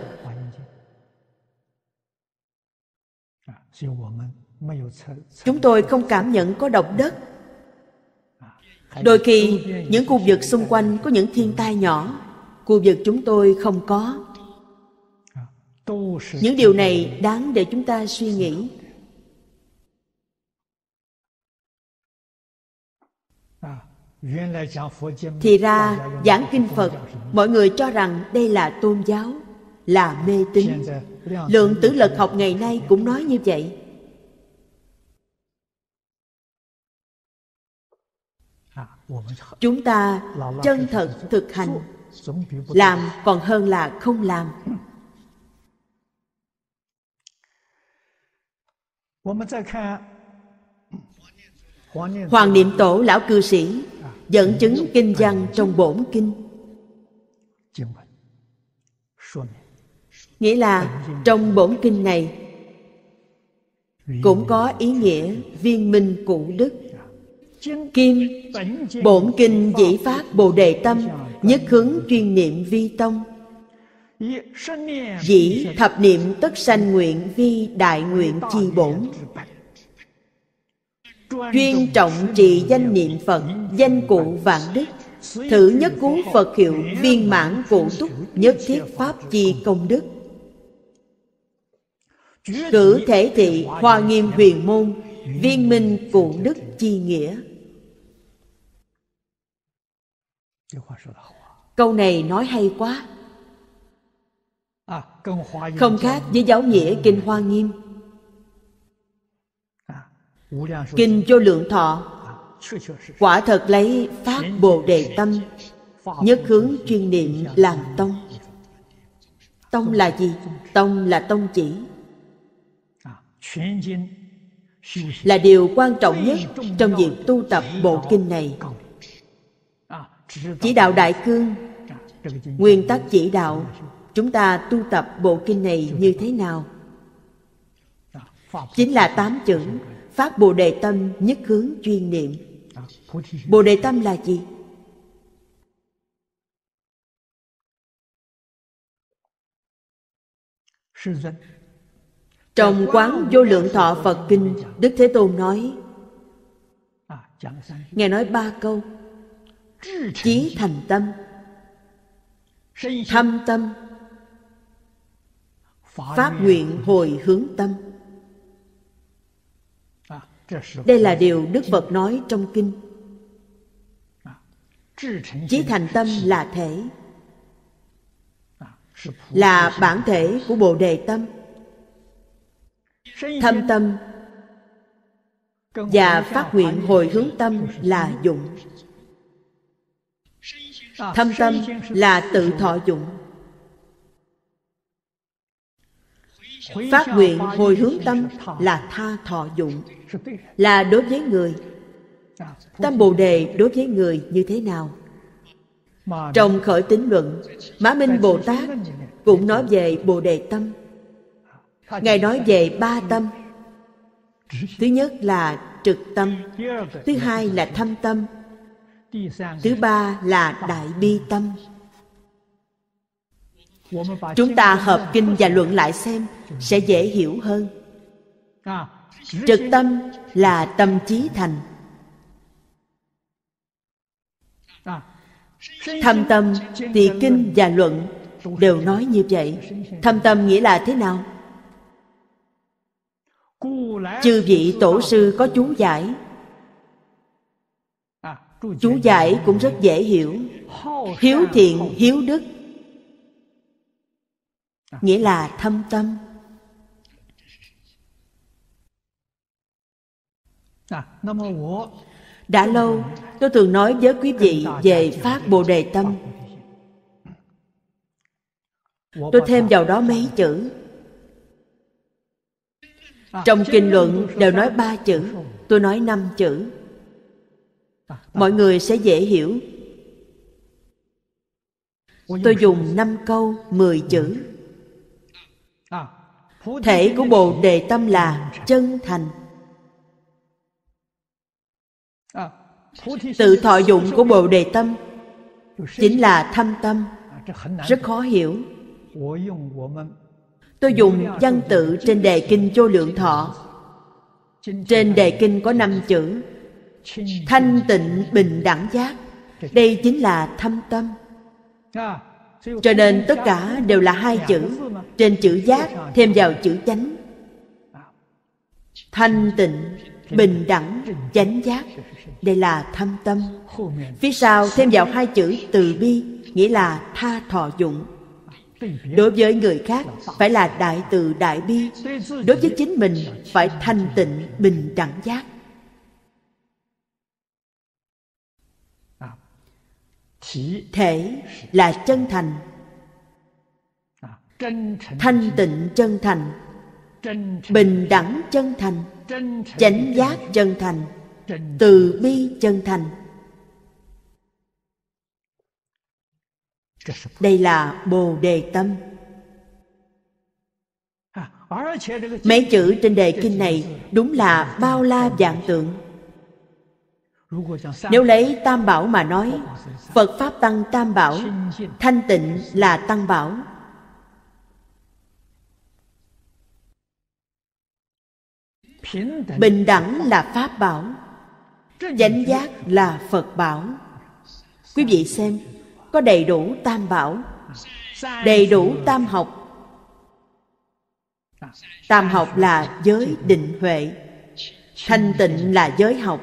Chúng tôi không cảm nhận có động đất đôi khi những khu vực xung quanh có những thiên tai nhỏ khu vực chúng tôi không có những điều này đáng để chúng ta suy nghĩ thì ra giảng kinh phật mọi người cho rằng đây là tôn giáo là mê tín lượng tử lực học ngày nay cũng nói như vậy chúng ta chân thật thực hành làm còn hơn là không làm hoàng niệm tổ lão cư sĩ dẫn chứng kinh văn trong bổn kinh nghĩa là trong bổn kinh này cũng có ý nghĩa viên minh cụ đức Kim Bổn Kinh Dĩ Pháp Bồ Đề Tâm Nhất hướng chuyên niệm vi tông Dĩ thập niệm tất sanh nguyện vi đại nguyện chi bổn Chuyên trọng trị danh niệm Phật Danh cụ vạn đức Thử nhất cú Phật hiệu viên mãn cụ túc Nhất thiết Pháp chi công đức Cử thể thị hoa nghiêm huyền môn Viên minh cụ đức chi nghĩa Câu này nói hay quá à, Không khác với giáo nghĩa Kinh Hoa Nghiêm à, Kinh Vô Lượng Thọ à, Quả thật lấy Pháp Bồ Đề Tâm Nhất hướng chuyên niệm làm tông Tông là gì? Tông là tông chỉ Là điều quan trọng nhất trong việc tu tập bộ kinh này chỉ đạo đại cương nguyên tắc chỉ đạo chúng ta tu tập bộ kinh này như thế nào chính là tám chữ phát bồ đề tâm nhất hướng chuyên niệm bồ đề tâm là gì trong quán vô lượng thọ phật kinh đức thế tôn nói nghe nói ba câu chí thành tâm thâm tâm phát nguyện hồi hướng tâm đây là điều đức phật nói trong kinh chí thành tâm là thể là bản thể của bồ đề tâm thâm tâm và phát nguyện hồi hướng tâm là dụng Ờ, thâm tâm là tự thọ dụng phát nguyện hồi hướng tâm là tha thọ dụng là đối với người à, tâm bồ đề đối với người như thế nào trong khởi tính luận mã minh bồ tát cũng nói về bồ đề tâm à, ngài nói về ba tâm thứ nhất là trực tâm thứ hai là thâm tâm thứ ba là đại bi tâm chúng ta hợp kinh và luận lại xem sẽ dễ hiểu hơn trực tâm là tâm trí thành thâm tâm thì kinh và luận đều nói như vậy thâm tâm nghĩa là thế nào chư vị tổ sư có chú giải chú giải cũng rất dễ hiểu hiếu thiện hiếu đức nghĩa là thâm tâm đã lâu tôi thường nói với quý vị về phát bồ đề tâm tôi thêm vào đó mấy chữ trong kinh luận đều nói ba chữ tôi nói năm chữ mọi người sẽ dễ hiểu tôi dùng năm câu mười chữ thể của bồ đề tâm là chân thành tự thọ dụng của bồ đề tâm chính là thâm tâm rất khó hiểu tôi dùng văn tự trên đề kinh vô lượng thọ trên đề kinh có năm chữ thanh tịnh bình đẳng giác đây chính là thâm tâm cho nên tất cả đều là hai chữ trên chữ giác thêm vào chữ chánh thanh tịnh bình đẳng chánh giác đây là thâm tâm phía sau thêm vào hai chữ từ bi nghĩa là tha thọ dụng đối với người khác phải là đại từ đại bi đối với chính mình phải thanh tịnh bình đẳng giác thể là chân thành à, thanh tịnh chân thành bình đẳng chân thành chánh giác chân thành từ bi chân thành đây là bồ đề tâm à, mấy chữ trên đề kinh này đúng là à, bao la dạng tượng nếu lấy tam bảo mà nói phật pháp tăng tam bảo thanh tịnh là tăng bảo bình đẳng là pháp bảo chánh giác là phật bảo quý vị xem có đầy đủ tam bảo đầy đủ tam học tam học là giới định huệ thanh tịnh là giới học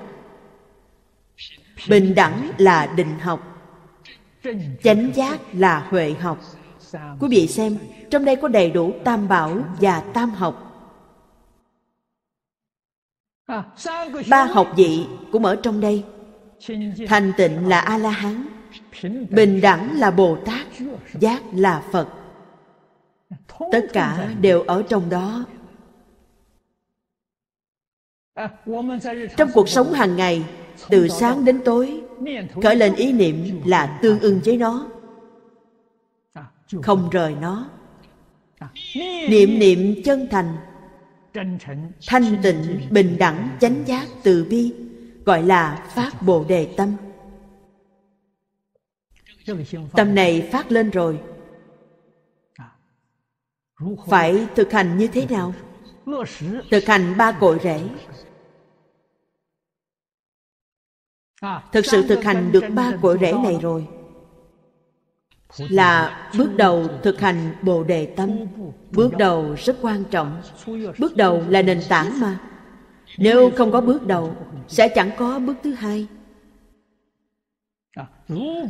bình đẳng là định học chánh giác là huệ học quý vị xem trong đây có đầy đủ tam bảo và tam học ba học vị cũng ở trong đây thành tịnh là a la hán bình đẳng là bồ tát giác là phật tất cả đều ở trong đó trong cuộc sống hàng ngày từ sáng đến tối khởi lên ý niệm là tương ưng với nó không rời nó niệm niệm chân thành thanh tịnh bình đẳng chánh giác từ bi gọi là phát bồ đề tâm tâm này phát lên rồi phải thực hành như thế nào thực hành ba cội rễ thực sự thực hành được ba của rễ này rồi là bước đầu thực hành bồ đề tâm bước đầu rất quan trọng bước đầu là nền tảng mà nếu không có bước đầu sẽ chẳng có bước thứ hai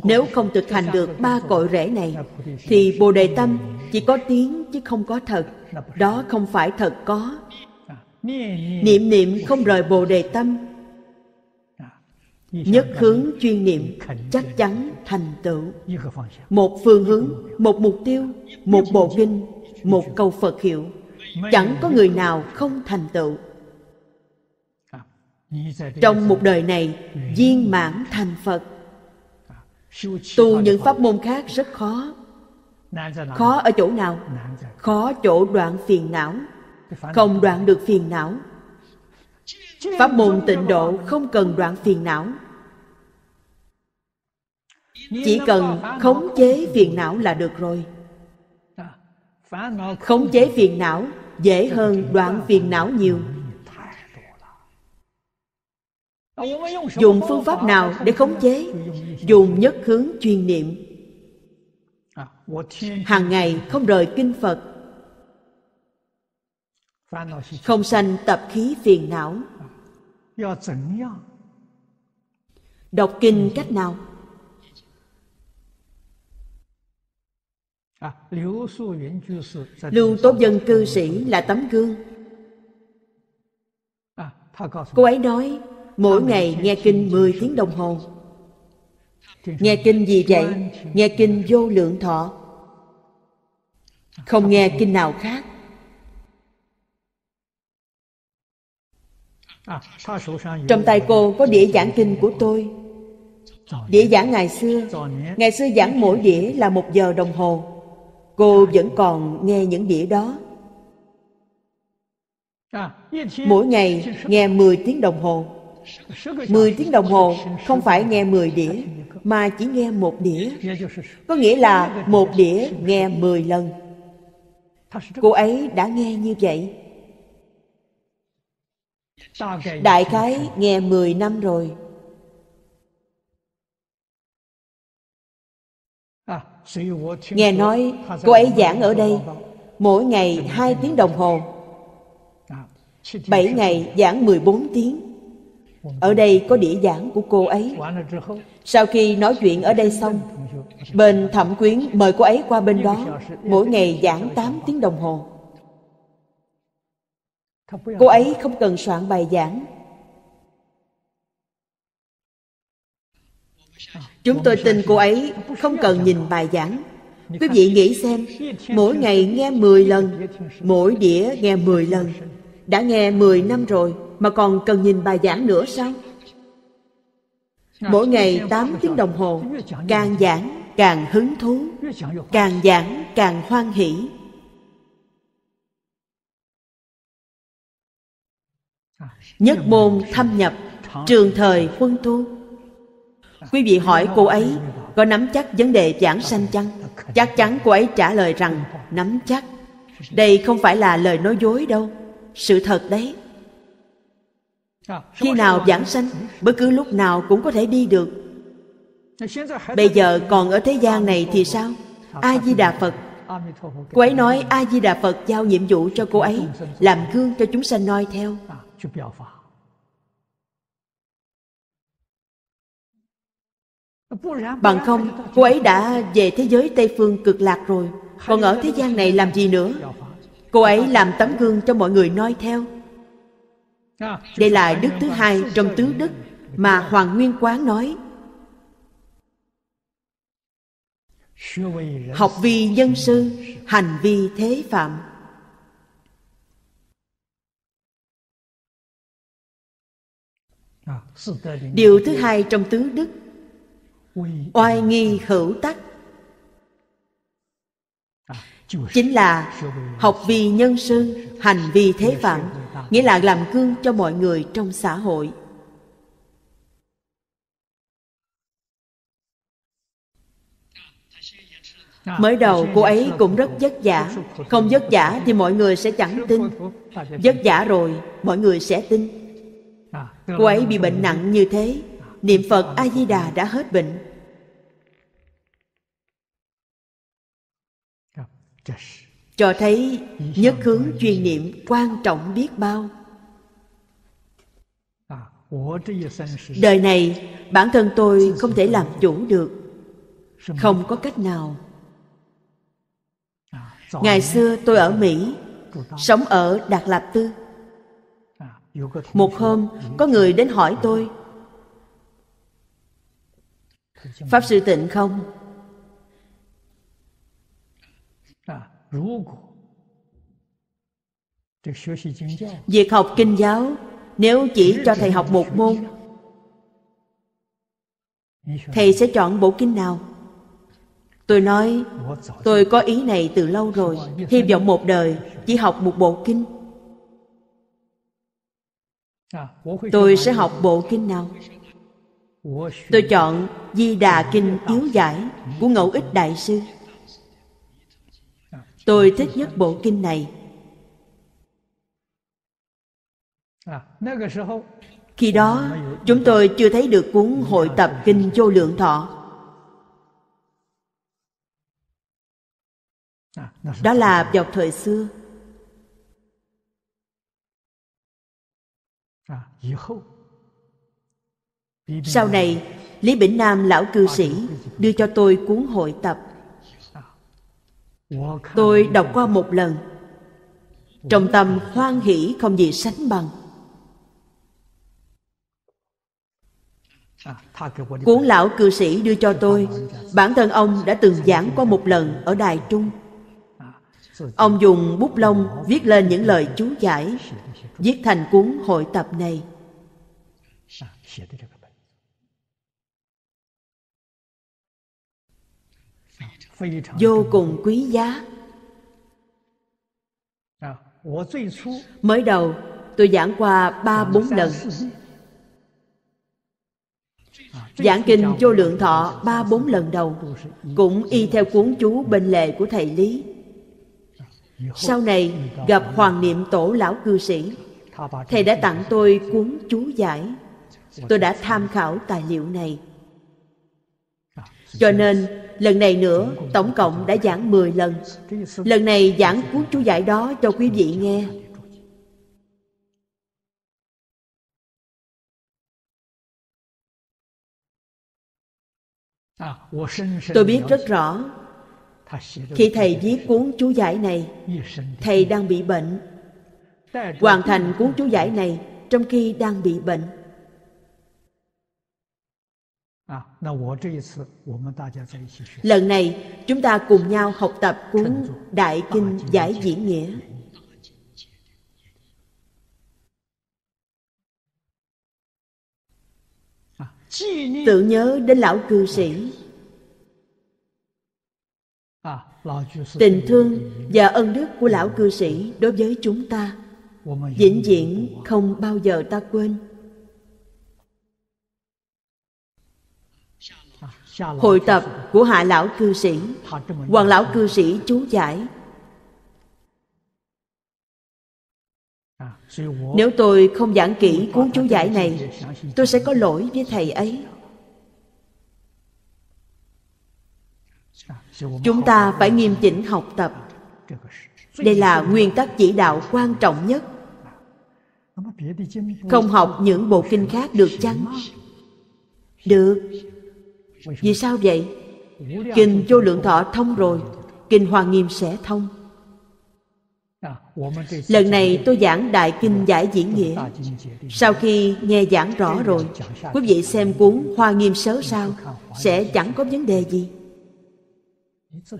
nếu không thực hành được ba cội rễ này thì bồ đề tâm chỉ có tiếng chứ không có thật đó không phải thật có niệm niệm không rời bồ đề tâm nhất hướng chuyên niệm chắc chắn thành tựu một phương hướng một mục tiêu một bộ kinh một câu phật hiệu chẳng có người nào không thành tựu trong một đời này viên mãn thành phật tu những pháp môn khác rất khó khó ở chỗ nào khó chỗ đoạn phiền não không đoạn được phiền não Pháp môn tịnh độ không cần đoạn phiền não Chỉ cần khống chế phiền não là được rồi Khống chế phiền não dễ hơn đoạn phiền não nhiều Dùng phương pháp nào để khống chế? Dùng nhất hướng chuyên niệm Hàng ngày không rời kinh Phật Không sanh tập khí phiền não Đọc kinh cách nào? Lưu Tố Dân cư sĩ là tấm gương. Cô ấy nói mỗi ngày nghe kinh 10 tiếng đồng hồ. Nghe kinh gì vậy? Nghe kinh vô lượng thọ. Không à, nghe kinh nào khác. À, Trong tay cô có đĩa giảng kinh của tôi Đĩa giảng ngày xưa Ngày xưa giảng mỗi đĩa là một giờ đồng hồ Cô vẫn còn nghe những đĩa đó à, Mỗi ngày nghe 10 tiếng đồng hồ 10 tiếng đồng hồ không phải nghe 10 đĩa Mà chỉ nghe một đĩa Có nghĩa là một đĩa nghe 10 lần Cô ấy đã nghe như vậy Đại khái nghe 10 năm rồi à, Nghe nói cô ấy giảng ở đây Mỗi ngày 2 tiếng đồng hồ 7 à, ngày giảng 14 tiếng Ở đây có đĩa giảng của cô ấy Sau khi nói chuyện ở đây xong Bên thẩm quyến mời cô ấy qua bên đó Mỗi ngày giảng 8 tiếng đồng hồ cô ấy không cần soạn bài giảng chúng tôi tin cô ấy không cần nhìn bài giảng quý vị nghĩ xem mỗi ngày nghe 10 lần mỗi đĩa nghe 10 lần đã nghe 10 năm rồi mà còn cần nhìn bài giảng nữa sao mỗi ngày 8 tiếng đồng hồ càng giảng càng hứng thú càng giảng càng hoan hỷ Nhất môn thâm nhập Trường thời huân tu Quý vị hỏi cô ấy Có nắm chắc vấn đề giảng sanh chăng Chắc chắn cô ấy trả lời rằng Nắm chắc Đây không phải là lời nói dối đâu Sự thật đấy Khi nào giảng sanh Bất cứ lúc nào cũng có thể đi được Bây giờ còn ở thế gian này thì sao A-di-đà Phật Cô ấy nói A-di-đà Phật giao nhiệm vụ cho cô ấy Làm gương cho chúng sanh noi theo bằng không cô ấy đã về thế giới tây phương cực lạc rồi còn ở thế gian này làm gì nữa cô ấy làm tấm gương cho mọi người noi theo đây là đức thứ hai trong tứ đức mà hoàng nguyên quán nói học vi nhân sư hành vi thế phạm điều thứ hai trong tứ đức oai nghi hữu tắc chính là học vì nhân sư hành vì thế phạm nghĩa là làm gương cho mọi người trong xã hội Mới đầu cô ấy cũng rất vất vả Không vất vả thì mọi người sẽ chẳng tin Vất vả rồi mọi người sẽ tin Cô ấy bị bệnh nặng như thế niệm phật a di đà đã hết bệnh cho thấy nhất hướng chuyên niệm quan trọng biết bao đời này bản thân tôi không thể làm chủ được không có cách nào ngày xưa tôi ở mỹ sống ở đạt lạp tư một hôm có người đến hỏi tôi pháp sư tịnh không à, việc học kinh giáo nếu chỉ cho thầy học một môn thầy sẽ chọn bộ kinh nào tôi nói tôi có ý này từ lâu rồi hy vọng một đời chỉ học một bộ kinh à, tôi sẽ học bộ kinh nào Tôi chọn Di Đà Kinh Yếu Giải của Ngẫu Ích Đại Sư Tôi thích nhất bộ kinh này Khi đó chúng tôi chưa thấy được cuốn hội tập kinh Châu Lượng Thọ Đó là vào thời xưa sau này lý bỉnh nam lão cư sĩ đưa cho tôi cuốn hội tập tôi đọc qua một lần trong tâm hoan hỷ không gì sánh bằng cuốn lão cư sĩ đưa cho tôi bản thân ông đã từng giảng qua một lần ở đài trung ông dùng bút lông viết lên những lời chú giải viết thành cuốn hội tập này vô cùng quý giá mới đầu tôi giảng qua ba bốn lần giảng kinh vô lượng thọ ba bốn lần đầu cũng y theo cuốn chú bên lề của thầy lý sau này gặp hoàng niệm tổ lão cư sĩ thầy đã tặng tôi cuốn chú giải tôi đã tham khảo tài liệu này cho nên, lần này nữa, tổng cộng đã giảng 10 lần. Lần này giảng cuốn chú giải đó cho quý vị nghe. Tôi biết rất rõ Khi thầy viết cuốn chú giải này Thầy đang bị bệnh Hoàn thành cuốn chú giải này Trong khi đang bị bệnh Lần này chúng ta cùng nhau học tập cuốn Đại Kinh Giải Diễn Nghĩa. Tự nhớ đến lão cư sĩ Tình thương và ân đức của lão cư sĩ đối với chúng ta Vĩnh viễn không bao giờ ta quên hội tập của hạ lão cư sĩ hoàng lão cư sĩ chú giải nếu tôi không giảng kỹ cuốn chú giải này tôi sẽ có lỗi với thầy ấy chúng ta phải nghiêm chỉnh học tập đây là nguyên tắc chỉ đạo quan trọng nhất không học những bộ kinh khác được chăng được vì sao vậy kinh vô lượng thọ thông rồi kinh hoa nghiêm sẽ thông lần này tôi giảng đại kinh giải diễn nghĩa sau khi nghe giảng rõ rồi quý vị xem cuốn hoa nghiêm sớ sao sẽ chẳng có vấn đề gì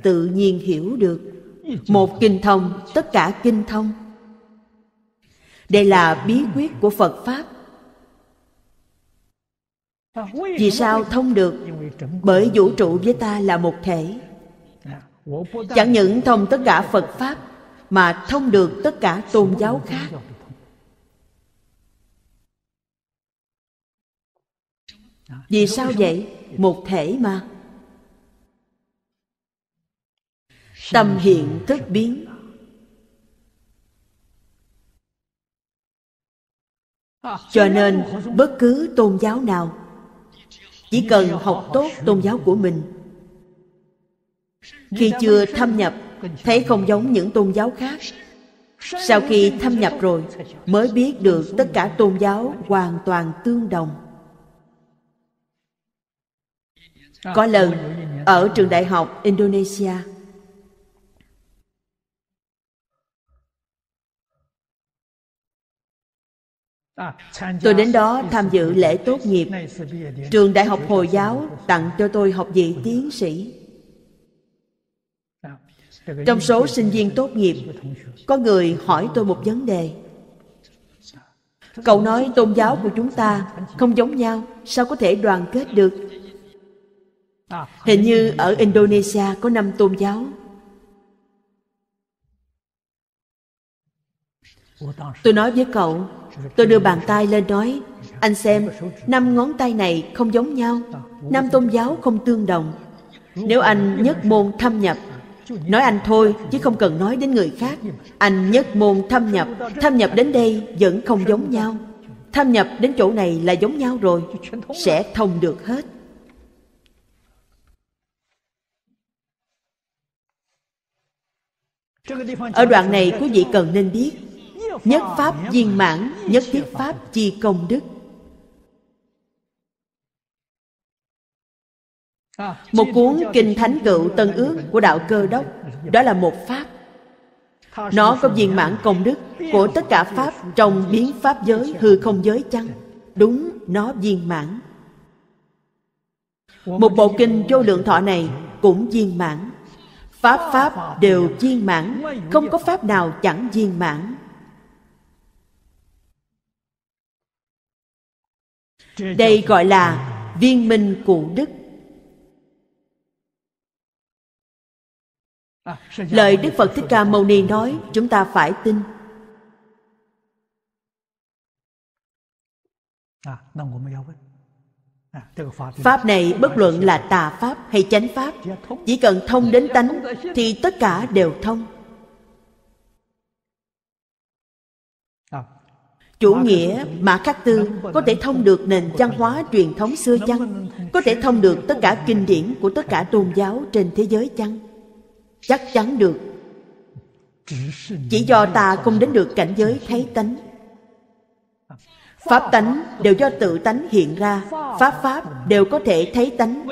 tự nhiên hiểu được một kinh thông tất cả kinh thông đây là bí quyết của phật pháp vì sao thông được bởi vũ trụ với ta là một thể chẳng những thông tất cả phật pháp mà thông được tất cả tôn giáo khác vì sao vậy một thể mà tâm hiện thức biến cho nên bất cứ tôn giáo nào chỉ cần học tốt tôn giáo của mình khi chưa thâm nhập thấy không giống những tôn giáo khác sau khi thâm nhập rồi mới biết được tất cả tôn giáo hoàn toàn tương đồng có lần ở trường đại học indonesia Tôi đến đó tham dự lễ tốt nghiệp Trường Đại học Hồi giáo tặng cho tôi học vị tiến sĩ Trong số sinh viên tốt nghiệp Có người hỏi tôi một vấn đề Cậu nói tôn giáo của chúng ta không giống nhau Sao có thể đoàn kết được Hình như ở Indonesia có năm tôn giáo Tôi nói với cậu, tôi đưa bàn tay lên nói, anh xem, năm ngón tay này không giống nhau, năm tôn giáo không tương đồng. Nếu anh nhất môn thâm nhập, nói anh thôi chứ không cần nói đến người khác. Anh nhất môn thâm nhập, thâm nhập đến đây vẫn không giống nhau. Thâm nhập đến chỗ này là giống nhau rồi, sẽ thông được hết. Ở đoạn này quý vị cần nên biết nhất pháp viên mãn nhất thiết pháp chi công đức một cuốn kinh thánh cựu tân ước của đạo cơ đốc đó là một pháp nó có viên mãn công đức của tất cả pháp trong biến pháp giới hư không giới chăng đúng nó viên mãn một bộ kinh vô lượng thọ này cũng viên mãn pháp pháp đều viên mãn không có pháp nào chẳng viên mãn đây gọi là viên minh cụ đức lời đức phật thích ca mâu ni nói chúng ta phải tin Pháp này bất luận là tà Pháp hay chánh Pháp Chỉ cần thông đến tánh Thì tất cả đều thông chủ nghĩa mã khắc tư có thể thông được nền văn hóa truyền thống xưa chăng có thể thông được tất cả kinh điển của tất cả tôn giáo trên thế giới chăng chắc chắn được chỉ do ta không đến được cảnh giới thấy tánh pháp tánh đều do tự tánh hiện ra pháp pháp đều có thể thấy tánh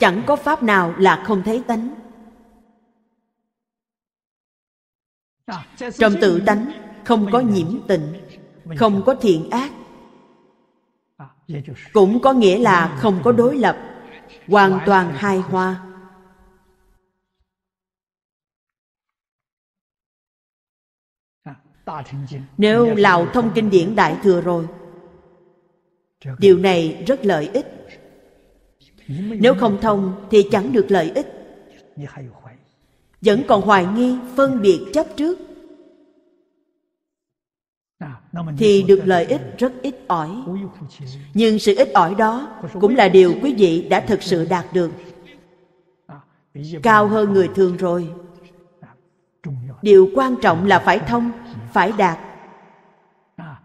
chẳng có pháp nào là không thấy tánh trong tự tánh không có nhiễm tịnh không có thiện ác à, cũng có nghĩa là không có đối lập hoàn toàn hài hòa à, nếu lào thông kinh điển đại thừa rồi điều này rất lợi ích nếu không thông thì chẳng được lợi ích vẫn còn hoài nghi phân biệt chấp trước thì được lợi ích rất ít ỏi nhưng sự ít ỏi đó cũng là điều quý vị đã thực sự đạt được à, cao hơn người thường rồi à, điều quan trọng là phải thông phải đạt à,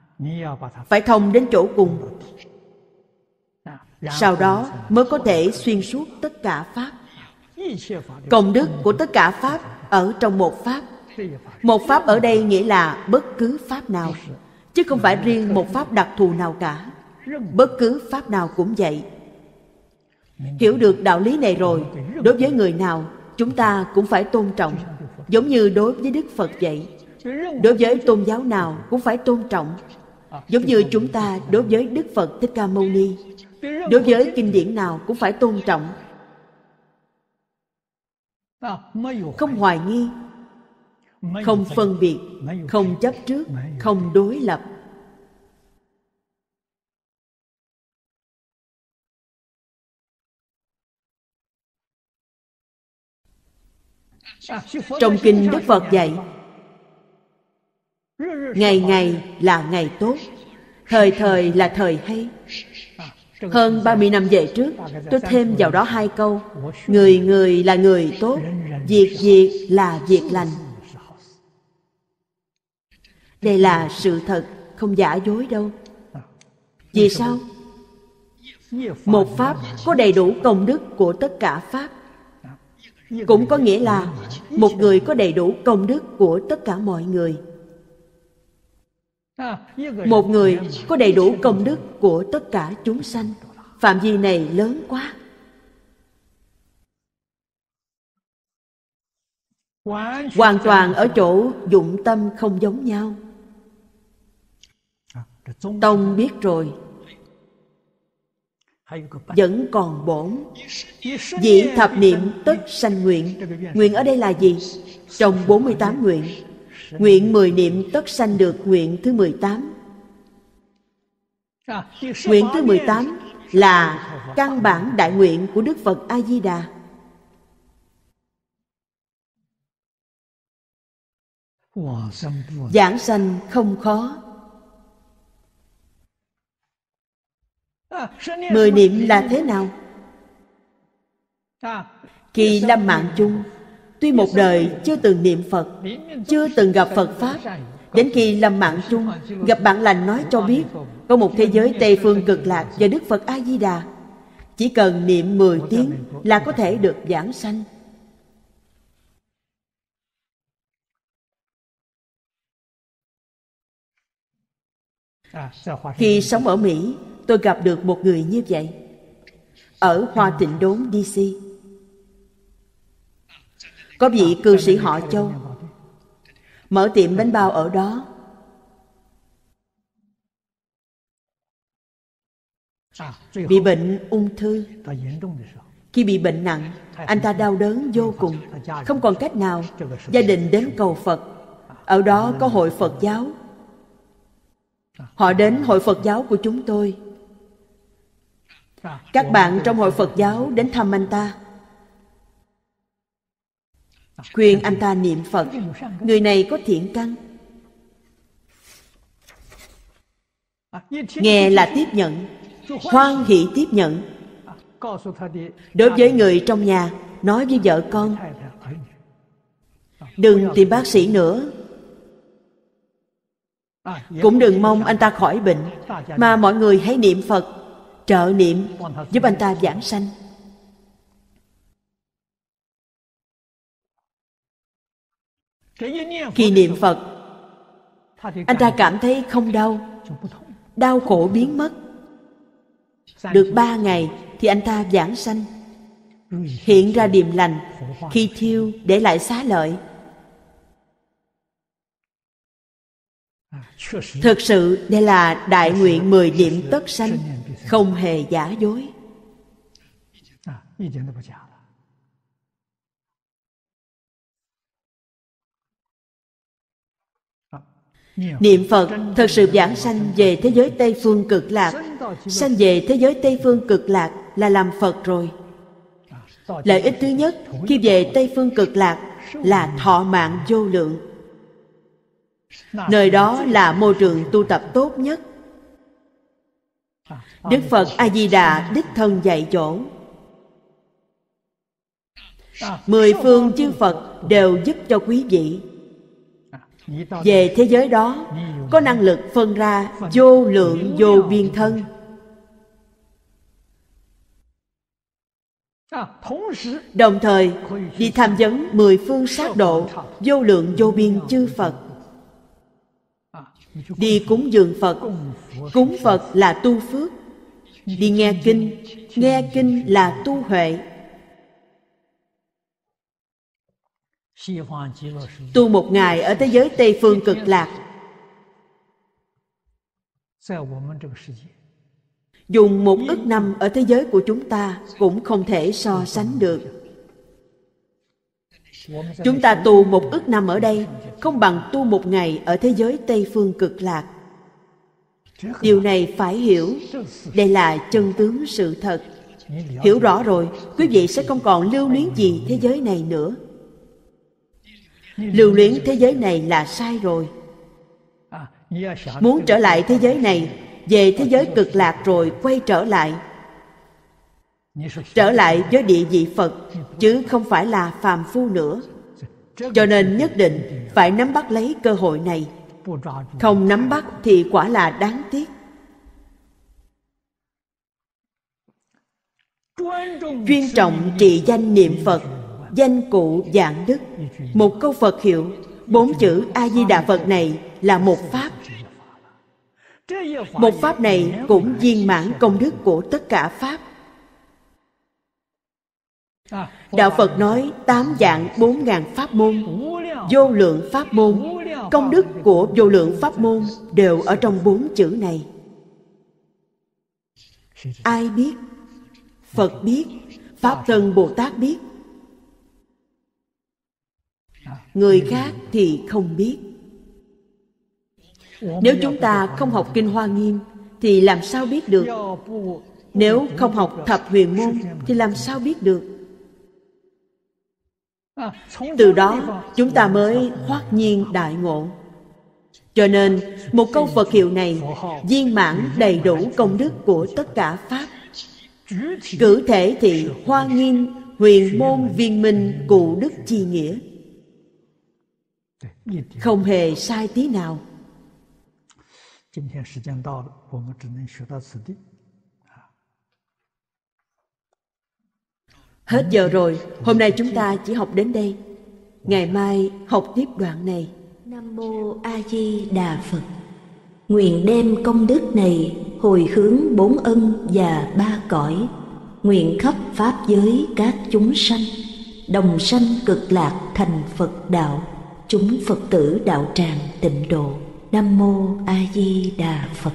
phải thông đến chỗ cùng sau đó mới có thể xuyên suốt tất cả pháp công đức của tất cả pháp ở trong một pháp một pháp ở đây nghĩa là bất cứ pháp nào chứ không phải riêng một pháp đặc thù nào cả bất cứ pháp nào cũng vậy hiểu được đạo lý này rồi đối với người nào chúng ta cũng phải tôn trọng giống như đối với đức phật vậy đối với tôn giáo nào cũng phải tôn trọng giống như chúng ta đối với đức phật thích ca mâu ni đối với kinh điển nào cũng phải tôn trọng không hoài nghi không phân biệt không chấp trước không đối lập trong kinh đức phật dạy ngày ngày là ngày tốt thời thời là thời hay hơn 30 năm về trước, tôi thêm vào đó hai câu. Người người là người tốt, việc việc là việc lành. Đây là sự thật, không giả dối đâu. Vì sao? Một Pháp có đầy đủ công đức của tất cả Pháp. Cũng có nghĩa là một người có đầy đủ công đức của tất cả mọi người. Một người có đầy đủ công đức của tất cả chúng sanh. Phạm vi này lớn quá. Hoàn toàn ở chỗ dụng tâm không giống nhau tông biết rồi vẫn còn bổn Dĩ thập niệm tất sanh nguyện Nguyện ở đây là gì? Trong 48 nguyện Nguyện 10 niệm tất sanh được nguyện thứ 18 à, Nguyện thứ 18 là căn bản đại nguyện của Đức Phật A-di-đà Giảng sanh không khó mười niệm là thế nào khi lâm mạng chung tuy một đời chưa từng niệm phật chưa từng gặp phật pháp đến khi lâm mạng chung gặp bạn lành nói cho biết có một thế giới tây phương cực lạc và đức phật a di đà chỉ cần niệm 10 tiếng là có thể được giảng sanh khi sống ở mỹ tôi gặp được một người như vậy ở Hoa Tịnh Đốn DC. Có vị cư sĩ họ Châu mở tiệm bánh bao ở đó. Bị bệnh ung thư. Khi bị bệnh nặng, anh ta đau đớn vô cùng, không còn cách nào. Gia đình đến cầu Phật. Ở đó có hội Phật giáo. Họ đến hội Phật giáo của chúng tôi các bạn trong hội phật giáo đến thăm anh ta khuyên anh ta niệm phật người này có thiện căn nghe là tiếp nhận hoan hỷ tiếp nhận đối với người trong nhà nói với vợ con đừng tìm bác sĩ nữa cũng đừng mong anh ta khỏi bệnh mà mọi người hãy niệm phật trợ niệm giúp anh ta giảng sanh khi niệm phật anh ta cảm thấy không đau đau khổ biến mất được ba ngày thì anh ta giảng sanh hiện ra điềm lành khi thiêu để lại xá lợi thực sự đây là đại nguyện mười niệm tất sanh không hề giả dối ah, ah, Niệm Phật thật sự giảng sanh về thế giới Tây Phương cực lạc Sanh về thế giới Tây Phương cực lạc là làm Phật rồi Lợi ích thứ nhất khi về Tây Phương cực lạc là thọ mạng vô lượng Nơi đó là môi trường tu tập tốt nhất đức phật a di đà đích thân dạy dỗ mười phương chư phật đều giúp cho quý vị về thế giới đó có năng lực phân ra vô lượng vô biên thân đồng thời đi tham vấn mười phương sát độ vô lượng vô biên chư phật đi cúng dường phật cúng phật là tu phước đi nghe kinh nghe kinh là tu huệ tu một ngày ở thế giới tây phương cực lạc dùng một ức năm ở thế giới của chúng ta cũng không thể so sánh được Chúng ta tu một ước năm ở đây Không bằng tu một ngày ở thế giới Tây Phương cực lạc Điều này phải hiểu Đây là chân tướng sự thật Hiểu rõ rồi Quý vị sẽ không còn lưu luyến gì thế giới này nữa Lưu luyến thế giới này là sai rồi Muốn trở lại thế giới này Về thế giới cực lạc rồi quay trở lại trở lại với địa vị phật chứ không phải là phàm phu nữa cho nên nhất định phải nắm bắt lấy cơ hội này không nắm bắt thì quả là đáng tiếc chuyên trọng trị danh niệm phật danh cụ dạng đức một câu phật hiệu bốn chữ a di đà phật này là một pháp một pháp này cũng viên mãn công đức của tất cả pháp À, Đạo Phật nói tám dạng bốn ngàn pháp môn Vô lượng pháp môn Công đức của vô lượng pháp môn Đều ở trong bốn chữ này Ai biết Phật biết Pháp Thân Bồ Tát biết Người khác thì không biết Nếu chúng ta không học Kinh Hoa Nghiêm Thì làm sao biết được Nếu không học Thập Huyền Môn Thì làm sao biết được từ đó chúng ta mới hoát nhiên đại ngộ cho nên một câu phật hiệu này viên mãn đầy đủ công đức của tất cả pháp cử thể thị hoa nghiêm huyền môn viên minh cụ đức chi nghĩa không hề sai tí nào 今天时间到了，我们只能学到此地。Hết giờ rồi, hôm nay chúng ta chỉ học đến đây. Ngày mai học tiếp đoạn này. Nam mô A Di Đà Phật. Nguyện đem công đức này hồi hướng bốn ân và ba cõi, nguyện khắp pháp giới các chúng sanh, đồng sanh cực lạc thành Phật đạo, chúng Phật tử đạo tràng tịnh độ. Nam mô A Di Đà Phật.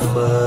suffer